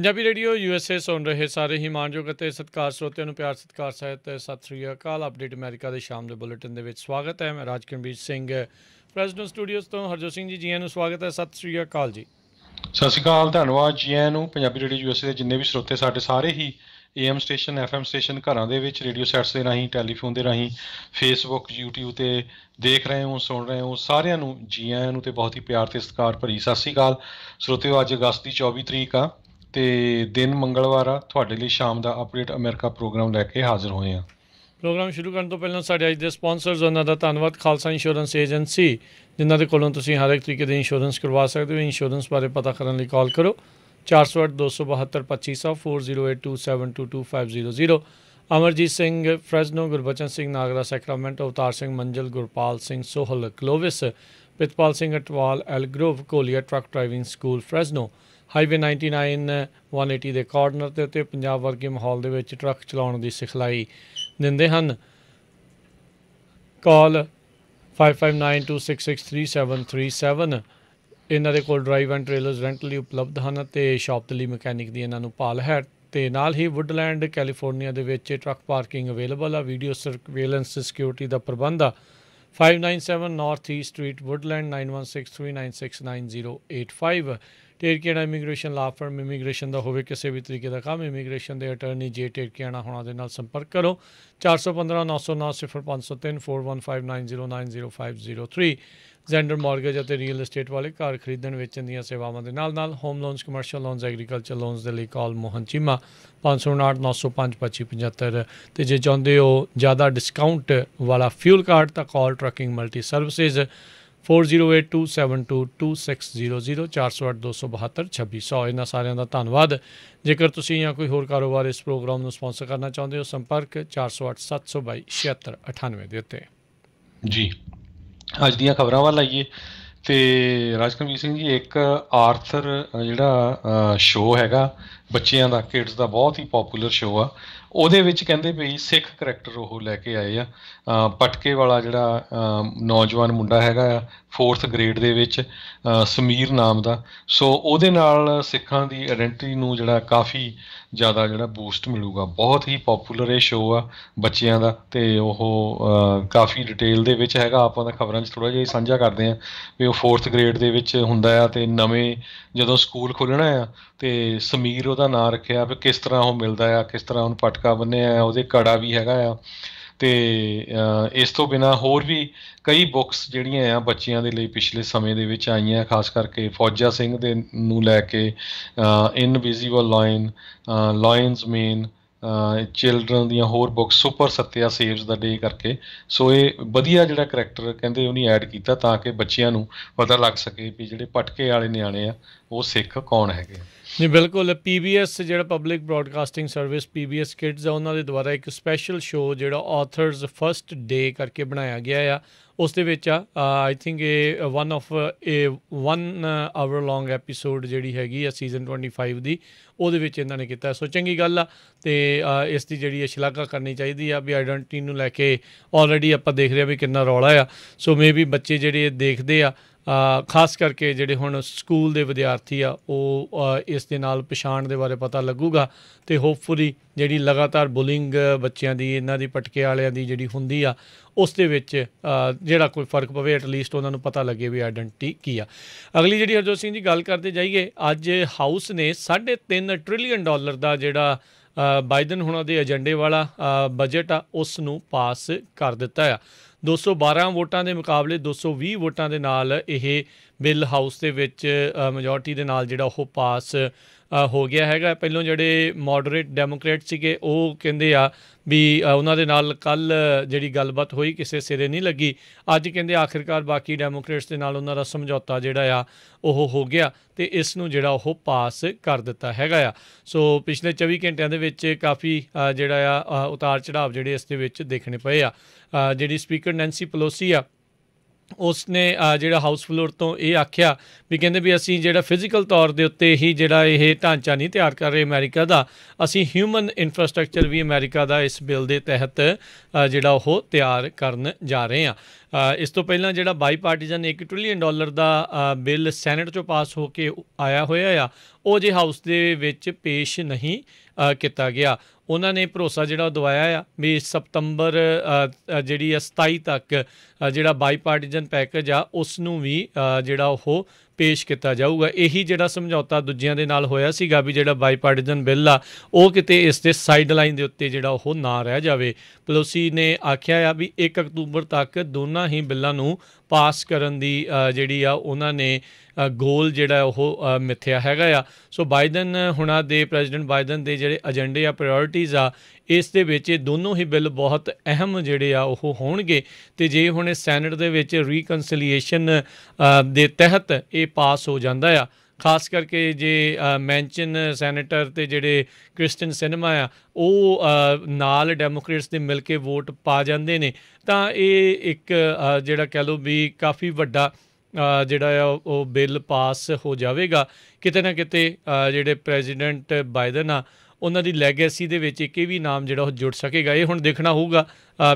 Punjabi radio USA ਸੁਣ ਰਹੇ ਸਾਰੇ ਹੀ ਮਾਨਯੋਗ ਅਤੇ ਸਤਿਕਾਰ ਸਰੋਤਿਆਂ ਨੂੰ ਪਿਆਰ ਸਤਿਕਾਰ ਸਹਿਤ ਸਤਿ ਸ੍ਰੀ ਅਕਾਲ ਅਪਡੇਟ ਅਮਰੀਕਾ ਦੇ ਸ਼ਾਮ ਦੇ ਬੁਲੇਟਿਨ ਦੇ ਵਿੱਚ ਸਵਾਗਤ ਹੈ ਮੈਂ ਰਾਜਕੰਬੀਰ ਸਿੰਘ ਪ੍ਰੈਜ਼ੀਡੈਂਟ ਸਟੂਡੀਓਜ਼ ਤੋਂ ਹਰਜੋਤ ਸਿੰਘ ਜੀ ਜੀ ਨੂੰ ਸਵਾਗਤ ਹੈ ਸਤਿ ਸ੍ਰੀ ਅਕਾਲ ਜੀ ਸਤਿ ਸ੍ਰੀ ਅਕਾਲ ਧੰਨਵਾਦ ਜੀ ਨੂੰ ਪੰਜਾਬੀ ਰੇਡੀਓ ਯੂਐਸਏ ਦੇ ਜਿੰਨੇ ਵੀ ਸਰੋਤੇ ਸਾਡੇ ਸਾਰੇ ਹੀ ਏਐਮ ਸਟੇਸ਼ਨ ਐਫਐਮ ਸਟੇਸ਼ਨ ਘਰਾਂ ਦੇ ਵਿੱਚ ਰੇਡੀਓ ਸੈਟਸ ਦੇ ਰਾਹੀਂ ਟੈਲੀਫੋਨ ਦੇ ਰਾਹੀਂ ਫੇਸਬੁੱਕ YouTube ਤੇ ਦੇਖ ਰਹੇ ਹੋ ਸੁਣ ਰਹੇ ਹੋ ਸਾਰਿਆਂ ਨੂੰ ਜੀ ਆਇਆਂ ਨੂੰ ਤੇ ਬਹੁਤ ਹੀ ਪਿਆਰ ਤੇ ਸਤਿਕਾਰ ਭਰੀ ਸਤਿ ਸ੍ਰੀ ਅਕਾਲ ਸਰੋਤੇ ਅੱਜ ਅਗਸਤ ਦੀ 24 ਤਰੀਕ ਆ ਤੇ ਦਿਨ ਮੰਗਲਵਾਰ ਆ ਤੁਹਾਡੇ ਲਈ ਸ਼ਾਮ ਦਾ ਅਪਡੇਟ ਅਮਰੀਕਾ ਪ੍ਰੋਗਰਾਮ ਲੈ ਕੇ ਹਾਜ਼ਰ ਹੋਏ ਆ ਪ੍ਰੋਗਰਾਮ ਸ਼ੁਰੂ ਕਰਨ ਤੋਂ ਪਹਿਲਾਂ ਸਾਡੇ ਅੱਜ ਦੇ ਸਪਾਂਸਰਸ ਉਹਨਾਂ ਦਾ ਧੰਨਵਾਦ ਖਾਲਸਾ ਇੰਸ਼ੋਰੈਂਸ ਏਜੰਸੀ ਜਿਨ੍ਹਾਂ ਦੇ ਕੋਲੋਂ ਤੁਸੀਂ ਹਰ ਇੱਕ ਤਰੀਕੇ ਦੀ ਇੰਸ਼ੋਰੈਂਸ ਕਰਵਾ ਸਕਦੇ ਹੋ ਇੰਸ਼ੋਰੈਂਸ ਬਾਰੇ ਪਤਾ ਕਰਨ ਲਈ ਕਾਲ ਕਰੋ 4082722500 Amarjit Singh Fresno Gurbachan Singh Nagra Sacramento Avtar Singh Manjal Gurpal Singh Sohal Clovis Pitpal Singh Atwal Grove ਕੋਲੀਆ truck driving school Fresno highway 99 180 ਦੇ ਕਾਰਨਰ ਤੇ ਉੱਤੇ ਪੰਜਾਬ ਵਰਗੇ ਮਾਹੌਲ ਦੇ ਵਿੱਚ ਟਰੱਕ ਚਲਾਉਣ ਦੀ ਸਿਖਲਾਈ ਦਿੰਦੇ ਹਨ ਕਾਲ 5592663737 ਇਹਨਾਂ ਦੇ ਕੋਲ ਡਰਾਈਵ ਐਂਡ ਟ੍ਰੇਲਰਸ ਰੈਂਟ ਲਈ ਉਪਲਬਧ ਹਨ ਤੇ ਸ਼ਾਪ ਦੇ ਲਈ ਮਕੈਨਿਕ ਦੀ ਇਹਨਾਂ ਨੂੰ ਪਾਲ ਹੈ ਤੇ ਨਾਲ ਹੀ ਵੁੱਡਲੈਂਡ ਕੈਲੀਫੋਰਨੀਆ ਦੇ ਵਿੱਚ ਟਰੱਕ ਪਾਰਕਿੰਗ ਅਵੇਲੇਬਲ ਆ ਵੀਡੀਓ ਸਰਵੇਲੈਂਸ ਸਿਕਿਉਰਿਟੀ ਦਾ ਪ੍ਰਬੰਧ ਆ 597 ਨਾਰਥ ਈਸਟ ਸਟਰੀਟ ਵੁੱਡਲੈਂਡ 9163969085 ਕਿਹੜਾ ਇਮੀਗ੍ਰੇਸ਼ਨ ਲਾ ਫਰਮ ਇਮੀਗ੍ਰੇਸ਼ਨ ਦਾ ਹੋਵੇ ਕਿਸੇ ਵੀ ਤਰੀਕੇ ਦਾ ਕੰਮ ਇਮੀਗ੍ਰੇਸ਼ਨ ਦੇ ਅਟਾਰਨੀ ਜੇ ਟੇਰਕੇਣਾ ਹੋਣਾ ਦੇ ਨਾਲ ਸੰਪਰਕ ਕਰੋ 41590905034159090503 ਜ਼ੈਂਡਰ ਮਾਰਗੇਜ ਅਤੇ ਰੀਅਲ ਏਸਟੇਟ ਵਾਲੇ ਘਰ ਖਰੀਦਣ ਵੇਚਣ ਦੀਆਂ ਸੇਵਾਵਾਂ ਦੇ ਨਾਲ-ਨਾਲ home loans commercial loans agriculture loans ਦੇ ਲਈ ਕਾਲ ਮੋਹਨ ਚੀਮਾ 5089052575 ਤੇ ਜੇ ਚਾਹੁੰਦੇ ਹੋ ਜ਼ਿਆਦਾ ਡਿਸਕਾਊਂਟ ਵਾਲਾ ਫਿਊਲ ਕਾਰਡ ਤਾਂ ਕਾਲ ਟਰਕਿੰਗ ਮਲਟੀ ਸਰਵਿਸਿਜ਼ 4082722600 ਇਹਨਾਂ ਸਾਰਿਆਂ ਦਾ ਧੰਨਵਾਦ ਜੇਕਰ ਤੁਸੀਂ ਜਾਂ ਕੋਈ ਹੋਰ ਕਾਰੋਬਾਰ ਇਸ ਪ੍ਰੋਗਰਾਮ ਨੂੰ ਸਪਾਂਸਰ ਕਰਨਾ ਚਾਹੁੰਦੇ ਹੋ ਸੰਪਰਕ 4087226798 ਦੇ ਉੱਤੇ ਜੀ ਅੱਜ ਦੀਆਂ ਖਬਰਾਂ ਵੱਲ ਆਈਏ ਤੇ ਰਾਜਕਮੀ ਸਿੰਘ ਜੀ ਇੱਕ ਆਰਥਰ ਜਿਹੜਾ ਸ਼ੋਅ ਹੈਗਾ ਬੱਚਿਆਂ ਦਾ ਕਿਡਸ ਦਾ ਬਹੁਤ ਹੀ ਪਪੂਲਰ ਸ਼ੋਅ ਆ ਉਹਦੇ ਵਿੱਚ ਕਹਿੰਦੇ ਵੀ ਸਿੱਖ ਕੈਰੈਕਟਰ ਉਹ ਲੈ ਕੇ ਆਏ ਆ ਪਟਕੇ ਵਾਲਾ ਜਿਹੜਾ ਨੌਜਵਾਨ ਮੁੰਡਾ ਹੈਗਾ ਆ 4th ਗ੍ਰੇਡ ਦੇ ਵਿੱਚ ਸਮੀਰ ਨਾਮ ਦਾ ਸੋ ਉਹਦੇ ਨਾਲ ਸਿੱਖਾਂ ਦੀ ਆਇਡੈਂਟੀ ਨੂੰ ਜਿਹੜਾ ਕਾਫੀ ਜ਼ਿਆਦਾ ਜਿਹੜਾ ਬੂਸਟ ਮਿਲੂਗਾ ਬਹੁਤ ਹੀ ਪਪੂਲਰ ਇਹ ਸ਼ੋਅ ਆ ਬੱਚਿਆਂ ਦਾ ਤੇ ਉਹ ਕਾਫੀ ਡਿਟੇਲ ਦੇ ਵਿੱਚ ਹੈਗਾ ਆਪਾਂ ਦਾ ਖਬਰਾਂ 'ਚ ਥੋੜਾ ਜਿਹਾ ਸਾਂਝਾ ਕਰਦੇ ਆ ਵੀ ਉਹ 4th ਗ੍ਰੇਡ ਦੇ ਵਿੱਚ ਹੁੰਦਾ ਆ ਤੇ ਨਵੇਂ ਜਦੋਂ ਸਕੂਲ ਖੋਲਣਾ ਆ ਤੇ ਸਮੀਰ ਉਹਦਾ ਨਾਂ ਰੱਖਿਆ ਵੀ ਕਿਸ ਤਰ੍ਹਾਂ ਉਹ ਮਿਲਦਾ ਆ ਕਿਸ ਤਰ੍ਹਾਂ ਉਹਨ ਪਟਕਾ ਬੰਨੇ ਆ ਉਹਦੇ ਕੜਾ ਵੀ ਹੈਗਾ ਆ ਤੇ ਇਸ ਤੋਂ ਬਿਨਾ ਹੋਰ ਵੀ ਕਈ ਬੁੱਕਸ ਜਿਹੜੀਆਂ ਆ ਬੱਚਿਆਂ ਦੇ ਲਈ ਪਿਛਲੇ ਸਮੇਂ ਦੇ ਵਿੱਚ ਆਈਆਂ ਖਾਸ ਕਰਕੇ ਫੌਜਾ ਸਿੰਘ ਦੇ ਨੂੰ ਲੈ ਕੇ invisible line lines main children ਦੀਆਂ ਹੋਰ ਬੁੱਕਸ ਸੁਪਰ ਸੱਤਿਆ ਸੇਵਸ ਦਾ ਡੇ ਕਰਕੇ ਸੋ ਇਹ ਵਧੀਆ ਜਿਹੜਾ ਕੈਰੈਕਟਰ ਕਹਿੰਦੇ ਉਹਨੇ ਐਡ ਕੀਤਾ ਤਾਂ ਕਿ ਬੱਚਿਆਂ ਨੂੰ ਪਤਾ ਲੱਗ ਸਕੇ ਵੀ ਜਿਹੜੇ ਪਟਕੇ ਵਾਲੇ ਨਿਆਣੇ ਆ ਉਹ ਸਿੱਖ ਕੌਣ ਹੈਗੇ ਜੀ ਬਿਲਕੁਲ ਪੀਬੀਐਸ ਜਿਹੜਾ public broadcasting service PBS kids ਆ ਉਹਨਾਂ ਦੇ ਦੁਆਰਾ ਇੱਕ ਸਪੈਸ਼ਲ ਸ਼ੋਅ ਜਿਹੜਾ ਆਥਰਸ ਫਰਸਟ ਡੇ ਕਰਕੇ ਬਣਾਇਆ ਗਿਆ ਆ ਉਸ ਦੇ ਵਿੱਚ ਆ ਆਈ ਥਿੰਕ ਇਹ ਵਨ ਆਫ ਇਹ ਵਨ ਆਵਰ ਲੌਂਗ ਐਪੀਸੋਡ ਜਿਹੜੀ ਹੈਗੀ ਆ ਸੀਜ਼ਨ 25 ਦੀ ਉਹਦੇ ਵਿੱਚ ਇਹਨਾਂ ਨੇ ਕੀਤਾ ਸੋ ਚੰਗੀ ਗੱਲ ਆ ਤੇ ਇਸ ਦੀ ਜਿਹੜੀ ਸ਼ਲਾਘਾ ਕਰਨੀ ਚਾਹੀਦੀ ਆ ਵੀ ਆਈਡੈਂਟੀਟੀ ਨੂੰ ਲੈ ਕੇ ਆਲਰੇਡੀ ਆਪਾਂ ਦੇਖ ਰਹੇ ਆ ਵੀ ਕਿੰਨਾ ਰੌਲਾ ਆ ਸੋ ਮੇਬੀ ਬੱਚੇ ਜਿਹੜੇ ਦੇਖਦੇ ਆ ਖਾਸ ਕਰਕੇ ਜਿਹੜੇ ਹੁਣ ਸਕੂਲ ਦੇ ਵਿਦਿਆਰਥੀ ਆ ਉਹ ਇਸ ਦੇ ਨਾਲ ਪਛਾਣ ਦੇ ਬਾਰੇ ਪਤਾ ਲੱਗੂਗਾ ਤੇ ਹੋਪਫੁਲੀ ਜਿਹੜੀ ਲਗਾਤਾਰ ਬੁਲਿੰਗ ਬੱਚਿਆਂ ਦੀ ਇਹਨਾਂ ਦੀ ਪਟਕੇ ਵਾਲਿਆਂ ਦੀ ਜਿਹੜੀ ਹੁੰਦੀ ਆ ਉਸ ਦੇ ਵਿੱਚ ਜਿਹੜਾ ਕੋਈ ਫਰਕ ਪਵੇ ਐਟ ਲੀਸਟ ਉਹਨਾਂ ਨੂੰ ਪਤਾ ਲੱਗੇ ਵੀ ਆਇਡੈਂਟੀ ਕੀ ਆ ਅਗਲੀ ਜਿਹੜੀ ਹਰਜੋਤ ਸਿੰਘ ਜੀ ਗੱਲ ਕਰਦੇ ਜਾਈਏ ਅੱਜ ਹਾਊਸ ਨੇ 3.5 ਟ੍ਰਿਲੀਅਨ ਡਾਲਰ ਦਾ ਜਿਹੜਾ ਬਾਈਡਨ ਹੁਣਾਂ ਦੇ ਏਜੰਡੇ ਵਾਲਾ ਬਜਟ ਆ ਉਸ ਨੂੰ ਪਾਸ ਕਰ ਦਿੱਤਾ ਆ 212 ਵੋਟਾਂ ਦੇ ਮੁਕਾਬਲੇ 220 ਵੋਟਾਂ ਦੇ ਨਾਲ ਇਹ ਬਿੱਲ ਹਾਊਸ ਦੇ ਵਿੱਚ ਮੈਜੋਰਟੀ ਦੇ ਨਾਲ ਜਿਹੜਾ ਉਹ ਪਾਸ ਹੋ ਗਿਆ ਹੈਗਾ ਪਹਿਲਾਂ ਜਿਹੜੇ ਮੋਡਰੇਟ ਡੈਮੋਕ੍ਰੇਟ ਸੀਗੇ ਉਹ ਕਹਿੰਦੇ ਆ ਵੀ ਉਹਨਾਂ ਦੇ ਨਾਲ ਕੱਲ ਜਿਹੜੀ ਗੱਲਬਾਤ ਹੋਈ ਕਿਸੇ ਸਿਰੇ ਨਹੀਂ ਲੱਗੀ ਅੱਜ ਕਹਿੰਦੇ ਆਖਿਰਕਾਰ ਬਾਕੀ ਡੈਮੋਕ੍ਰੇਟਸ ਦੇ ਨਾਲ ਉਹਨਾਂ ਦਾ ਸਮਝੌਤਾ ਜਿਹੜਾ ਆ ਉਹ ਹੋ ਗਿਆ ਤੇ ਇਸ ਨੂੰ ਜਿਹੜਾ ਉਹ ਪਾਸ ਕਰ ਦਿੱਤਾ ਹੈਗਾ ਆ ਸੋ ਪਿਛਲੇ 24 ਘੰਟਿਆਂ ਦੇ ਵਿੱਚ ਕਾਫੀ ਜਿਹੜਾ ਆ ਉਤਾਰ ਚੜਾਵ ਜਿਹੜੇ ਇਸ ਦੇ ਵਿੱਚ ਦੇਖਣੇ ਪਏ ਆ ਜਿਹੜੀ ਸਪੀਕਰ ਨੈਂਸੀ ਪਲੋਸੀ ਆ ਉਸ ਨੇ ਜਿਹੜਾ ਹਾਊਸ ਫਲੋਰ ਤੋਂ ਇਹ ਆਖਿਆ ਵੀ ਕਹਿੰਦੇ ਵੀ ਅਸੀਂ ਜਿਹੜਾ ਫਿਜ਼ੀਕਲ ਤੌਰ ਦੇ ਉੱਤੇ ਹੀ ਜਿਹੜਾ ਇਹ ਢਾਂਚਾ ਨਹੀਂ ਤਿਆਰ ਕਰ ਰਹੇ ਅਮਰੀਕਾ ਦਾ ਅਸੀਂ ਹਿਊਮਨ ਇਨਫਰਾਸਟ੍ਰਕਚਰ ਵੀ ਅਮਰੀਕਾ ਦਾ ਇਸ ਬਿੱਲ ਦੇ ਤਹਿਤ ਜਿਹੜਾ ਉਹ ਤਿਆਰ ਕਰਨ ਜਾ ਰਹੇ ਆ ਇਸ ਤੋਂ ਪਹਿਲਾਂ ਜਿਹੜਾ ਬਾਈ ਪਾਰਟੀਜ਼ਨ 1 ਟ੍ਰਿਲੀਅਨ ਡਾਲਰ ਦਾ ਬਿੱਲ ਸੈਨੇਟ ਚੋਂ ਪਾਸ ਹੋ ਕੇ ਆਇਆ ਹੋਇਆ ਆ ਉਹ ਜੇ ਹਾਊਸ ਦੇ ਵਿੱਚ ਪੇਸ਼ ਨਹੀਂ ਕੀਤਾ ਗਿਆ ਉਹਨਾਂ ਨੇ ਭਰੋਸਾ ਜਿਹੜਾ ਦਵਾਇਆ ਆ ਵੀ ਸਤੰਬਰ ਜਿਹੜੀ 27 ਤੱਕ ਜਿਹੜਾ ਬਾਈਪਾਰਟੀਜ਼ਨ ਪੈਕੇਜ ਆ ਉਸ ਨੂੰ ਵੀ ਜਿਹੜਾ ਉਹ ਪੇਸ਼ ਕੀਤਾ ਜਾਊਗਾ ਇਹੀ ਜਿਹੜਾ ਸਮਝੌਤਾ ਦੂਜਿਆਂ ਦੇ ਨਾਲ ਹੋਇਆ ਸੀਗਾ ਵੀ ਜਿਹੜਾ ਬਾਈਪਾਰਟੀਜ਼ਨ ਬਿੱਲ ਆ ਉਹ ਕਿਤੇ ਇਸ ਦੇ ਸਾਈਡ ਲਾਈਨ ਦੇ ਉੱਤੇ ਜਿਹੜਾ ਉਹ ਨਾ ਰਹਿ ਜਾਵੇ ਪਲੋਸੀ ਨੇ ਆਖਿਆ ਆ ਵੀ 1 ਅਕਤੂਬਰ ਤੱਕ ਦੋਨਾਂ ਹੀ ਬਿੱਲਾਂ ਨੂੰ ਪਾਸ ਕਰਨ ਦੀ ਜਿਹੜੀ ਆ ਉਹਨਾਂ ਨੇ ਗੋਲ ਜਿਹੜਾ ਉਹ ਮਿੱਥਿਆ ਹੈਗਾ ਆ ਸੋ ਬਾਈਡਨ ਹੁਣਾਂ ਦੇ ਪ੍ਰੈਜ਼ੀਡੈਂਟ ਬਾਈਡਨ ਦੇ ਜਿਹੜੇ ਏਜੰਡੇ ਆ ਪ੍ਰਾਇੋਰਟੀ ਪਾਰਟੀਆਂ ਆ ਇਸ ਦੇ ਵਿੱਚ ਇਹ ਦੋਨੋਂ ਹੀ ਬਿੱਲ ਬਹੁਤ ਅਹਿਮ ਜਿਹੜੇ ਆ ਉਹ ਹੋਣਗੇ ਤੇ ਜੇ ਹੁਣ ਇਹ ਸੈਨੇਟ ਦੇ ਵਿੱਚ ਰੀਕਨਸਿਲੀਏਸ਼ਨ ਦੇ ਤਹਿਤ ਇਹ ਪਾਸ ਹੋ ਜਾਂਦਾ ਆ ਖਾਸ ਕਰਕੇ ਜੇ ਮੈਂਚਨ ਸੈਨੇਟਰ ਤੇ ਜਿਹੜੇ ਕ੍ਰਿਸਟਨ ਸਿਨੇਮਾ ਆ ਉਹ ਨਾਲ ਡੈਮੋਕ੍ਰੇਟਸ ਦੇ ਮਿਲ ਕੇ ਵੋਟ ਪਾ ਜਾਂਦੇ ਨੇ ਤਾਂ ਇਹ ਇੱਕ ਜਿਹੜਾ ਕਹ ਲੋ ਵੀ ਕਾਫੀ ਵੱਡਾ ਜਿਹੜਾ ਆ ਉਹ ਬਿੱਲ ਪਾਸ ਹੋ ਜਾਵੇਗਾ ਕਿਤੇ ਨਾ ਕਿਤੇ ਜਿਹੜੇ ਪ੍ਰੈਜ਼ੀਡੈਂਟ ਬਾਈਡਨ ਆ ਉਹਨਾਂ ਦੀ ਲੈਗੇਸੀ ਦੇ ਵਿੱਚ ਇੱਕ ਇਹ ਵੀ ਨਾਮ ਜਿਹੜਾ ਉਹ ਜੁੜ ਸਕੇਗਾ ਇਹ ਹੁਣ ਦੇਖਣਾ ਹੋਊਗਾ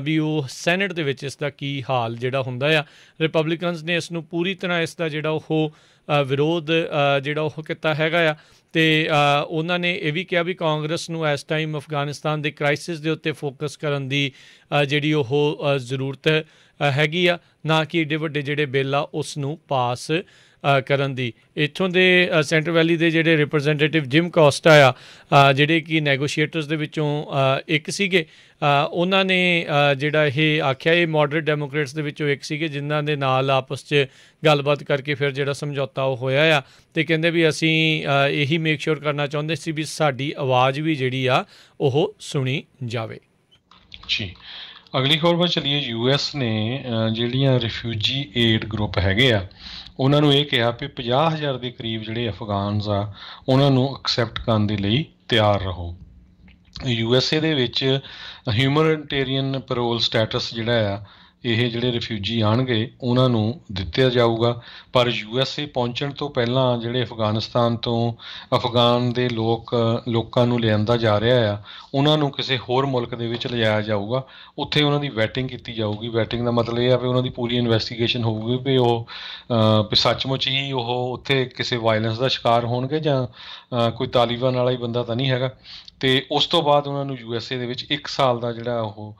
ਵੀ ਉਹ ਸੈਨੇਟ ਦੇ ਵਿੱਚ ਇਸ ਦਾ ਕੀ ਹਾਲ ਜਿਹੜਾ ਹੁੰਦਾ ਆ ਰਿਪਬਲਿਕਨਸ ਨੇ ਇਸ ਨੂੰ ਪੂਰੀ ਤਰ੍ਹਾਂ ਇਸ ਦਾ ਜਿਹੜਾ ਉਹ ਵਿਰੋਧ ਜਿਹੜਾ ਉਹ ਕੀਤਾ ਹੈਗਾ ਆ ਤੇ ਉਹਨਾਂ ਨੇ ਇਹ ਵੀ ਕਿਹਾ ਵੀ ਕਾਂਗਰਸ ਨੂੰ ਇਸ ਟਾਈਮ ਅਫਗਾਨਿਸਤਾਨ ਦੇ ਕ੍ਰਾਈਸਿਸ ਦੇ ਉੱਤੇ ਫੋਕਸ ਕਰਨ ਦੀ ਜਿਹੜੀ ਉਹ ਜ਼ਰੂਰਤ ਹੈ ਹੈਗੀ ਆ ਨਾ ਕਿ ਏਡੇ ਵੱਡੇ ਜਿਹੜੇ ਬਿੱਲ ਆ ਉਸ ਨੂੰ ਪਾਸ ਕਰਨ ਦੀ ਇਥੋਂ ਦੇ ਸੈਂਟਰ ਵੈਲੀ ਦੇ ਜਿਹੜੇ ਰਿਪਰੈਜ਼ੈਂਟੇਟਿਵ ਜਿਮ ਕੋਸਟਾ ਆ ਜਿਹੜੇ ਕਿ ਨੇਗੋਸ਼ੀਏਟਰਸ ਦੇ ਵਿੱਚੋਂ ਇੱਕ ਸੀਗੇ ਉਹਨਾਂ ਨੇ ਜਿਹੜਾ ਇਹ ਆਖਿਆ ਇਹ ਮੋਡਰੇਟ ਡੈਮੋਕ੍ਰੇਟਸ ਦੇ ਵਿੱਚੋਂ ਇੱਕ ਸੀਗੇ ਜਿਨ੍ਹਾਂ ਦੇ ਨਾਲ ਆਪਸ 'ਚ ਗੱਲਬਾਤ ਕਰਕੇ ਫਿਰ ਜਿਹੜਾ ਸਮਝੌਤਾ ਉਹ ਹੋਇਆ ਆ ਤੇ ਕਹਿੰਦੇ ਵੀ ਅਸੀਂ ਇਹੀ ਮੇਕ ਸ਼ੋਰ ਕਰਨਾ ਚਾਹੁੰਦੇ ਸੀ ਵੀ ਸਾਡੀ ਆਵਾਜ਼ ਵੀ ਜਿਹੜੀ ਆ ਉਹ ਸੁਣੀ ਜਾਵੇ ਜੀ ਅਗਲੀ ਖਬਰ ਚਲੀਏ ਯੂਐਸ ਨੇ ਜਿਹੜੀਆਂ ਰਿਫਿਊਜੀ ਏਡ ਗਰੁੱਪ ਹੈਗੇ ਆ ਉਹਨਾਂ ਨੂੰ ਇਹ ਕਿਹਾ ਕਿ 50000 ਦੇ ਕਰੀਬ ਜਿਹੜੇ ਅਫਗਾਨਸ ਆ ਉਹਨਾਂ ਨੂੰ ਐਕਸੈਪਟ ਕਰਨ ਦੇ ਲਈ ਤਿਆਰ ਰਹੋ ਯੂਐਸਏ ਦੇ ਵਿੱਚ ਹਿਊਮਨਿਟੇਰੀਅਨ ਪੈਰੋਲ ਸਟੇਟਸ ਜਿਹੜਾ ਆ ਇਹ ਜਿਹੜੇ ਰਿਫਿਊਜੀ ਆਣਗੇ ਉਹਨਾਂ ਨੂੰ ਦਿੱਤਾ ਜਾਊਗਾ ਪਰ ਯੂਐਸਏ ਪਹੁੰਚਣ ਤੋਂ ਪਹਿਲਾਂ ਜਿਹੜੇ ਅਫਗਾਨਿਸਤਾਨ ਤੋਂ ਅਫਗਾਨ ਦੇ ਲੋਕ ਲੋਕਾਂ ਨੂੰ ਲਿਆਂਦਾ ਜਾ ਰਿਹਾ ਆ ਉਹਨਾਂ ਨੂੰ ਕਿਸੇ ਹੋਰ ਮੁਲਕ ਦੇ ਵਿੱਚ ਲਿਜਾਇਆ ਜਾਊਗਾ ਉੱਥੇ ਉਹਨਾਂ ਦੀ ਵੈਟਿੰਗ ਕੀਤੀ ਜਾਊਗੀ ਵੈਟਿੰਗ ਦਾ ਮਤਲਬ ਇਹ ਆ ਵੀ ਉਹਨਾਂ ਦੀ ਪੂਰੀ ਇਨਵੈਸਟੀਗੇਸ਼ਨ ਹੋਊਗੀ ਵੀ ਉਹ ਵੀ ਸੱਚਮੁੱਚ ਹੀ ਉਹ ਉੱਥੇ ਕਿਸੇ ਵਾਇਲੈਂਸ ਦਾ ਸ਼ਿਕਾਰ ਹੋਣਗੇ ਜਾਂ ਕੋਈ ਤਾਲੀਬਾਨ ਵਾਲਾ ਹੀ ਬੰਦਾ ਤਾਂ ਨਹੀਂ ਹੈਗਾ ਤੇ ਉਸ ਤੋਂ ਬਾਅਦ ਉਹਨਾਂ ਨੂੰ ਯੂਐਸਏ ਦੇ ਵਿੱਚ 1 ਸਾਲ ਦਾ ਜਿਹੜਾ ਉਹ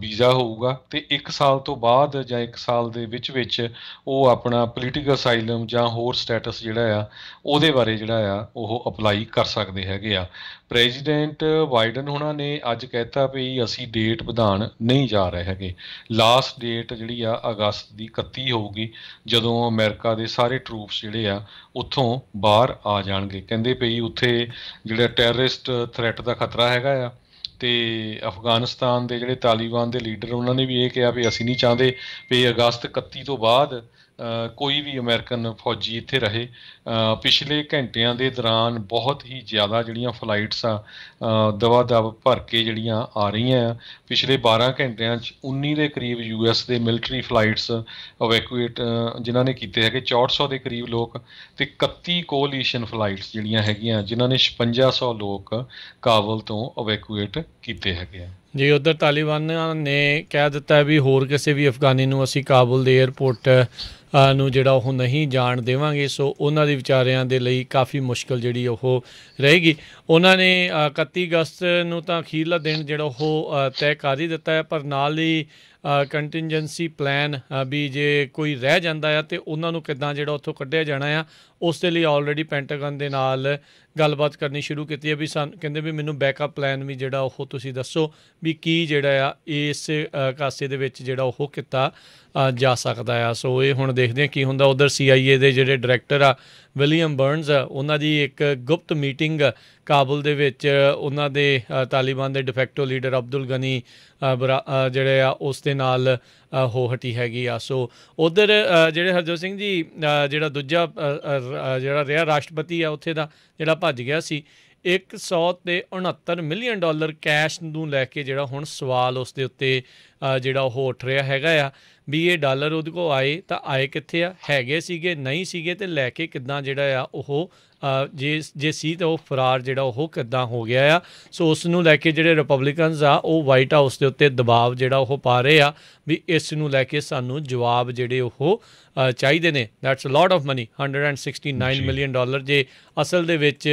ਵੀਜ਼ਾ ਹੋਊਗਾ ਤੇ 1 ਸਾਲ ਤੋਂ ਬਾਅਦ ਜਾਂ 1 ਸਾਲ ਦੇ ਵਿੱਚ ਵਿੱਚ ਉਹ ਆਪਣਾ ਪੋਲੀਟਿਕਲ ਅਸਾਈਲਮ ਜਾਂ ਹੋਰ ਸਟੇਟਸ ਜਿਹੜਾ ਆ ਉਹਦੇ ਬਾਰੇ ਜਿਹੜਾ ਆ ਉਹ ਅਪਲਾਈ ਕਰ ਸਕਦੇ ਹੈਗੇ ਆ ਪ੍ਰੈਜ਼ੀਡੈਂਟ ਵਾਈਡਨ ਹੁਣਾਂ ਨੇ ਅੱਜ ਕਹਿਤਾ ਵੀ ਅਸੀਂ ਡੇਟ ਵਧਾਣ ਨਹੀਂ ਜਾ ਰਹੇ ਹੈਗੇ ਲਾਸਟ ਡੇਟ ਜਿਹੜੀ ਆ ਅਗਸਤ ਦੀ 31 ਹੋਊਗੀ ਜਦੋਂ ਅਮਰੀਕਾ ਦੇ ਸਾਰੇ ਟਰੂਪਸ ਜਿਹੜੇ ਆ ਉੱਥੋਂ ਬਾਹਰ ਆ ਜਾਣਗੇ ਕਹਿੰਦੇ ਪਈ ਉੱਥੇ ਜਿਹੜਾ ਟੈਰਰਿਸਟ ਥ੍ਰੈਟ ਦਾ ਖਤਰਾ ਹੈਗਾ ਆ ਤੇ ਅਫਗਾਨਿਸਤਾਨ ਦੇ ਜਿਹੜੇ ਤਾਲੀਬਾਨ ਦੇ ਲੀਡਰ ਉਹਨਾਂ ਨੇ ਵੀ ਇਹ ਕਿਹਾ ਵੀ ਅਸੀਂ ਨਹੀਂ ਚਾਹੁੰਦੇ ਵੀ ਅਗਸਤ 31 ਤੋਂ ਬਾਅਦ ਕੋਈ ਵੀ ਅਮਰੀਕਨ ਫੌਜੀ ਇੱਥੇ ਰਹੇ ਪਿਛਲੇ ਘੰਟਿਆਂ ਦੇ ਦੌਰਾਨ ਬਹੁਤ ਹੀ ਜ਼ਿਆਦਾ ਜਿਹੜੀਆਂ ਫਲਾਈਟਸ ਆ ਦਵਾ ਦਵ ਭਰ ਕੇ ਜਿਹੜੀਆਂ ਆ ਰਹੀਆਂ ਆ ਪਿਛਲੇ 12 ਘੰਟਿਆਂ 'ਚ 19 ਦੇ ਕਰੀਬ ਯੂਐਸ ਦੇ ਮਿਲਟਰੀ ਫਲਾਈਟਸ ਅਵੈਕੂਏਟ ਜਿਨ੍ਹਾਂ ਨੇ ਕੀਤੇ ਹੈਗੇ 6400 ਦੇ ਕਰੀਬ ਲੋਕ ਤੇ 31 ਕੋਲੀਸ਼ਨ ਫਲਾਈਟਸ ਜਿਹੜੀਆਂ ਹੈਗੀਆਂ ਜਿਨ੍ਹਾਂ ਨੇ 5600 ਲੋਕ ਕਾਬਲ ਤੋਂ ਅਵੈਕੂਏਟ ਕੀਤੇ ਹੈਗੇ ਆ ਜੀ ਉਧਰ ਤਾਲਿਬਾਨ ਨੇ ਕਹਿ ਦਿੱਤਾ ਵੀ ਹੋਰ ਕਿਸੇ ਵੀ ਅਫਗਾਨੀ ਨੂੰ ਅਸੀਂ ਕਾਬਲ ਦੇ 에ਅਰਪੋਰਟ ਨੂੰ ਜਿਹੜਾ ਉਹ ਨਹੀਂ ਜਾਣ ਦੇਵਾਂਗੇ ਸੋ ਉਹਨਾਂ ਦੀ ਦੇ ਵਿਚਾਰਿਆਂ ਦੇ ਲਈ ਕਾਫੀ ਮੁਸ਼ਕਲ ਜਿਹੜੀ ਉਹ ਰਹੇਗੀ ਉਹਨਾਂ ਨੇ 31 ਅਗਸਤ ਨੂੰ ਤਾਂ ਅਖੀਰਲਾ ਦਿਨ ਜਿਹੜਾ ਉਹ ਤੈਅ ਕਰ ਹੀ ਦਿੱਤਾ ਹੈ ਪਰ ਨਾਲ ਹੀ ਕੰਟਿੰਜੈਂਸੀ ਪਲਾਨ ਵੀ ਜੇ ਕੋਈ ਰਹਿ ਜਾਂਦਾ ਹੈ ਤੇ ਉਹਨਾਂ ਨੂੰ ਕਿੱਦਾਂ ਜਿਹੜਾ ਉੱਥੋਂ ਕੱਢਿਆ ਜਾਣਾ ਆ ਉਸ ਦੇ ਲਈ ਆਲਰੇਡੀ ਪੈਂਟਾਗਨ ਦੇ ਨਾਲ ਗੱਲਬਾਤ ਕਰਨੀ ਸ਼ੁਰੂ ਕੀਤੀ ਹੈ ਵੀ ਸਾਨੂੰ ਕਹਿੰਦੇ ਵੀ ਮੈਨੂੰ ਬੈਕਅਪ ਪਲਾਨ ਵੀ ਜਿਹੜਾ ਉਹ ਤੁਸੀਂ ਦੱਸੋ ਵੀ ਕੀ ਜਿਹੜਾ ਆ ਇਸ ਕਾਸੇ ਦੇ ਵਿੱਚ ਜਿਹੜਾ ਉਹ ਕੀਤਾ ਜਾ ਸਕਦਾ ਆ ਸੋ ਇਹ ਹੁਣ ਦੇਖਦੇ ਆ ਕੀ ਹੁੰਦਾ ਉਧਰ ਸੀਆਈਏ ਦੇ ਜਿਹੜੇ ਡਾਇਰੈਕਟਰ ਆ ਵਿਲੀਅਮ ਬਰਨਸ ਉਹਨਾਂ ਦੀ ਇੱਕ ਗੁਪਤ ਮੀਟਿੰਗ ਕਾਬਲ ਦੇ ਵਿੱਚ ਉਹਨਾਂ ਦੇ ਤਾਲਿਬਾਨ ਦੇ ਡਿਫੈਕਟੋ ਲੀਡਰ ਅਬਦੁਲ ਗਨੀ ਜਿਹੜੇ ਆ ਉਸ ਦੇ ਨਾਲ ਹੋ ਹਟੀ ਹੈਗੀ ਆ ਸੋ ਉਧਰ ਜਿਹੜੇ ਹਰਜੋਤ ਸਿੰਘ ਜੀ ਜਿਹੜਾ ਦੂਜਾ ਜਿਹੜਾ ਰਿਆ ਰਾਸ਼ਟਰਪਤੀ ਆ ਉੱਥੇ ਦਾ ਜਿਹੜਾ ਭੱਜ ਗਿਆ ਸੀ 169 ਮਿਲੀਅਨ ਡਾਲਰ ਕੈਸ਼ ਨੂੰ ਲੈ ਕੇ ਜਿਹੜਾ ਹੁਣ ਸਵਾਲ ਉਸ ਦੇ ਉੱਤੇ ਜਿਹੜਾ ਉਹ ਉੱਠ ਰਿਹਾ ਹੈਗਾ ਆ ਵੀ ਇਹ ਡਾਲਰ ਉਹਦੇ ਕੋ ਆਏ ਤਾਂ ਆਏ ਕਿੱਥੇ ਆ ਹੈਗੇ ਸੀਗੇ ਨਹੀਂ ਸੀਗੇ ਤੇ ਲੈ ਕੇ ਕਿੱਦਾਂ ਜਿਹੜਾ ਆ ਉਹ ਜੇ ਜੇ ਸੀ ਤਾਂ ਉਹ ਫਰਾਰ ਜਿਹੜਾ ਉਹ ਕਿੱਦਾਂ ਹੋ ਗਿਆ ਆ ਸੋ ਉਸ ਨੂੰ ਲੈ ਕੇ ਜਿਹੜੇ ਰਿਪਬਲਿਕਨਸ ਆ ਉਹ ਵਾਈਟ ਹਾਊਸ ਦੇ ਉੱਤੇ ਦਬਾਅ ਜਿਹੜਾ ਉਹ ਪਾ ਰਹੇ ਆ ਵੀ ਇਸ ਨੂੰ ਲੈ ਕੇ ਸਾਨੂੰ ਜਵਾਬ ਜਿਹੜੇ ਉਹ ਚਾਹੀਦੇ ਨੇ that's a lot of money 169 million dollar ਜੇ ਅਸਲ ਦੇ ਵਿੱਚ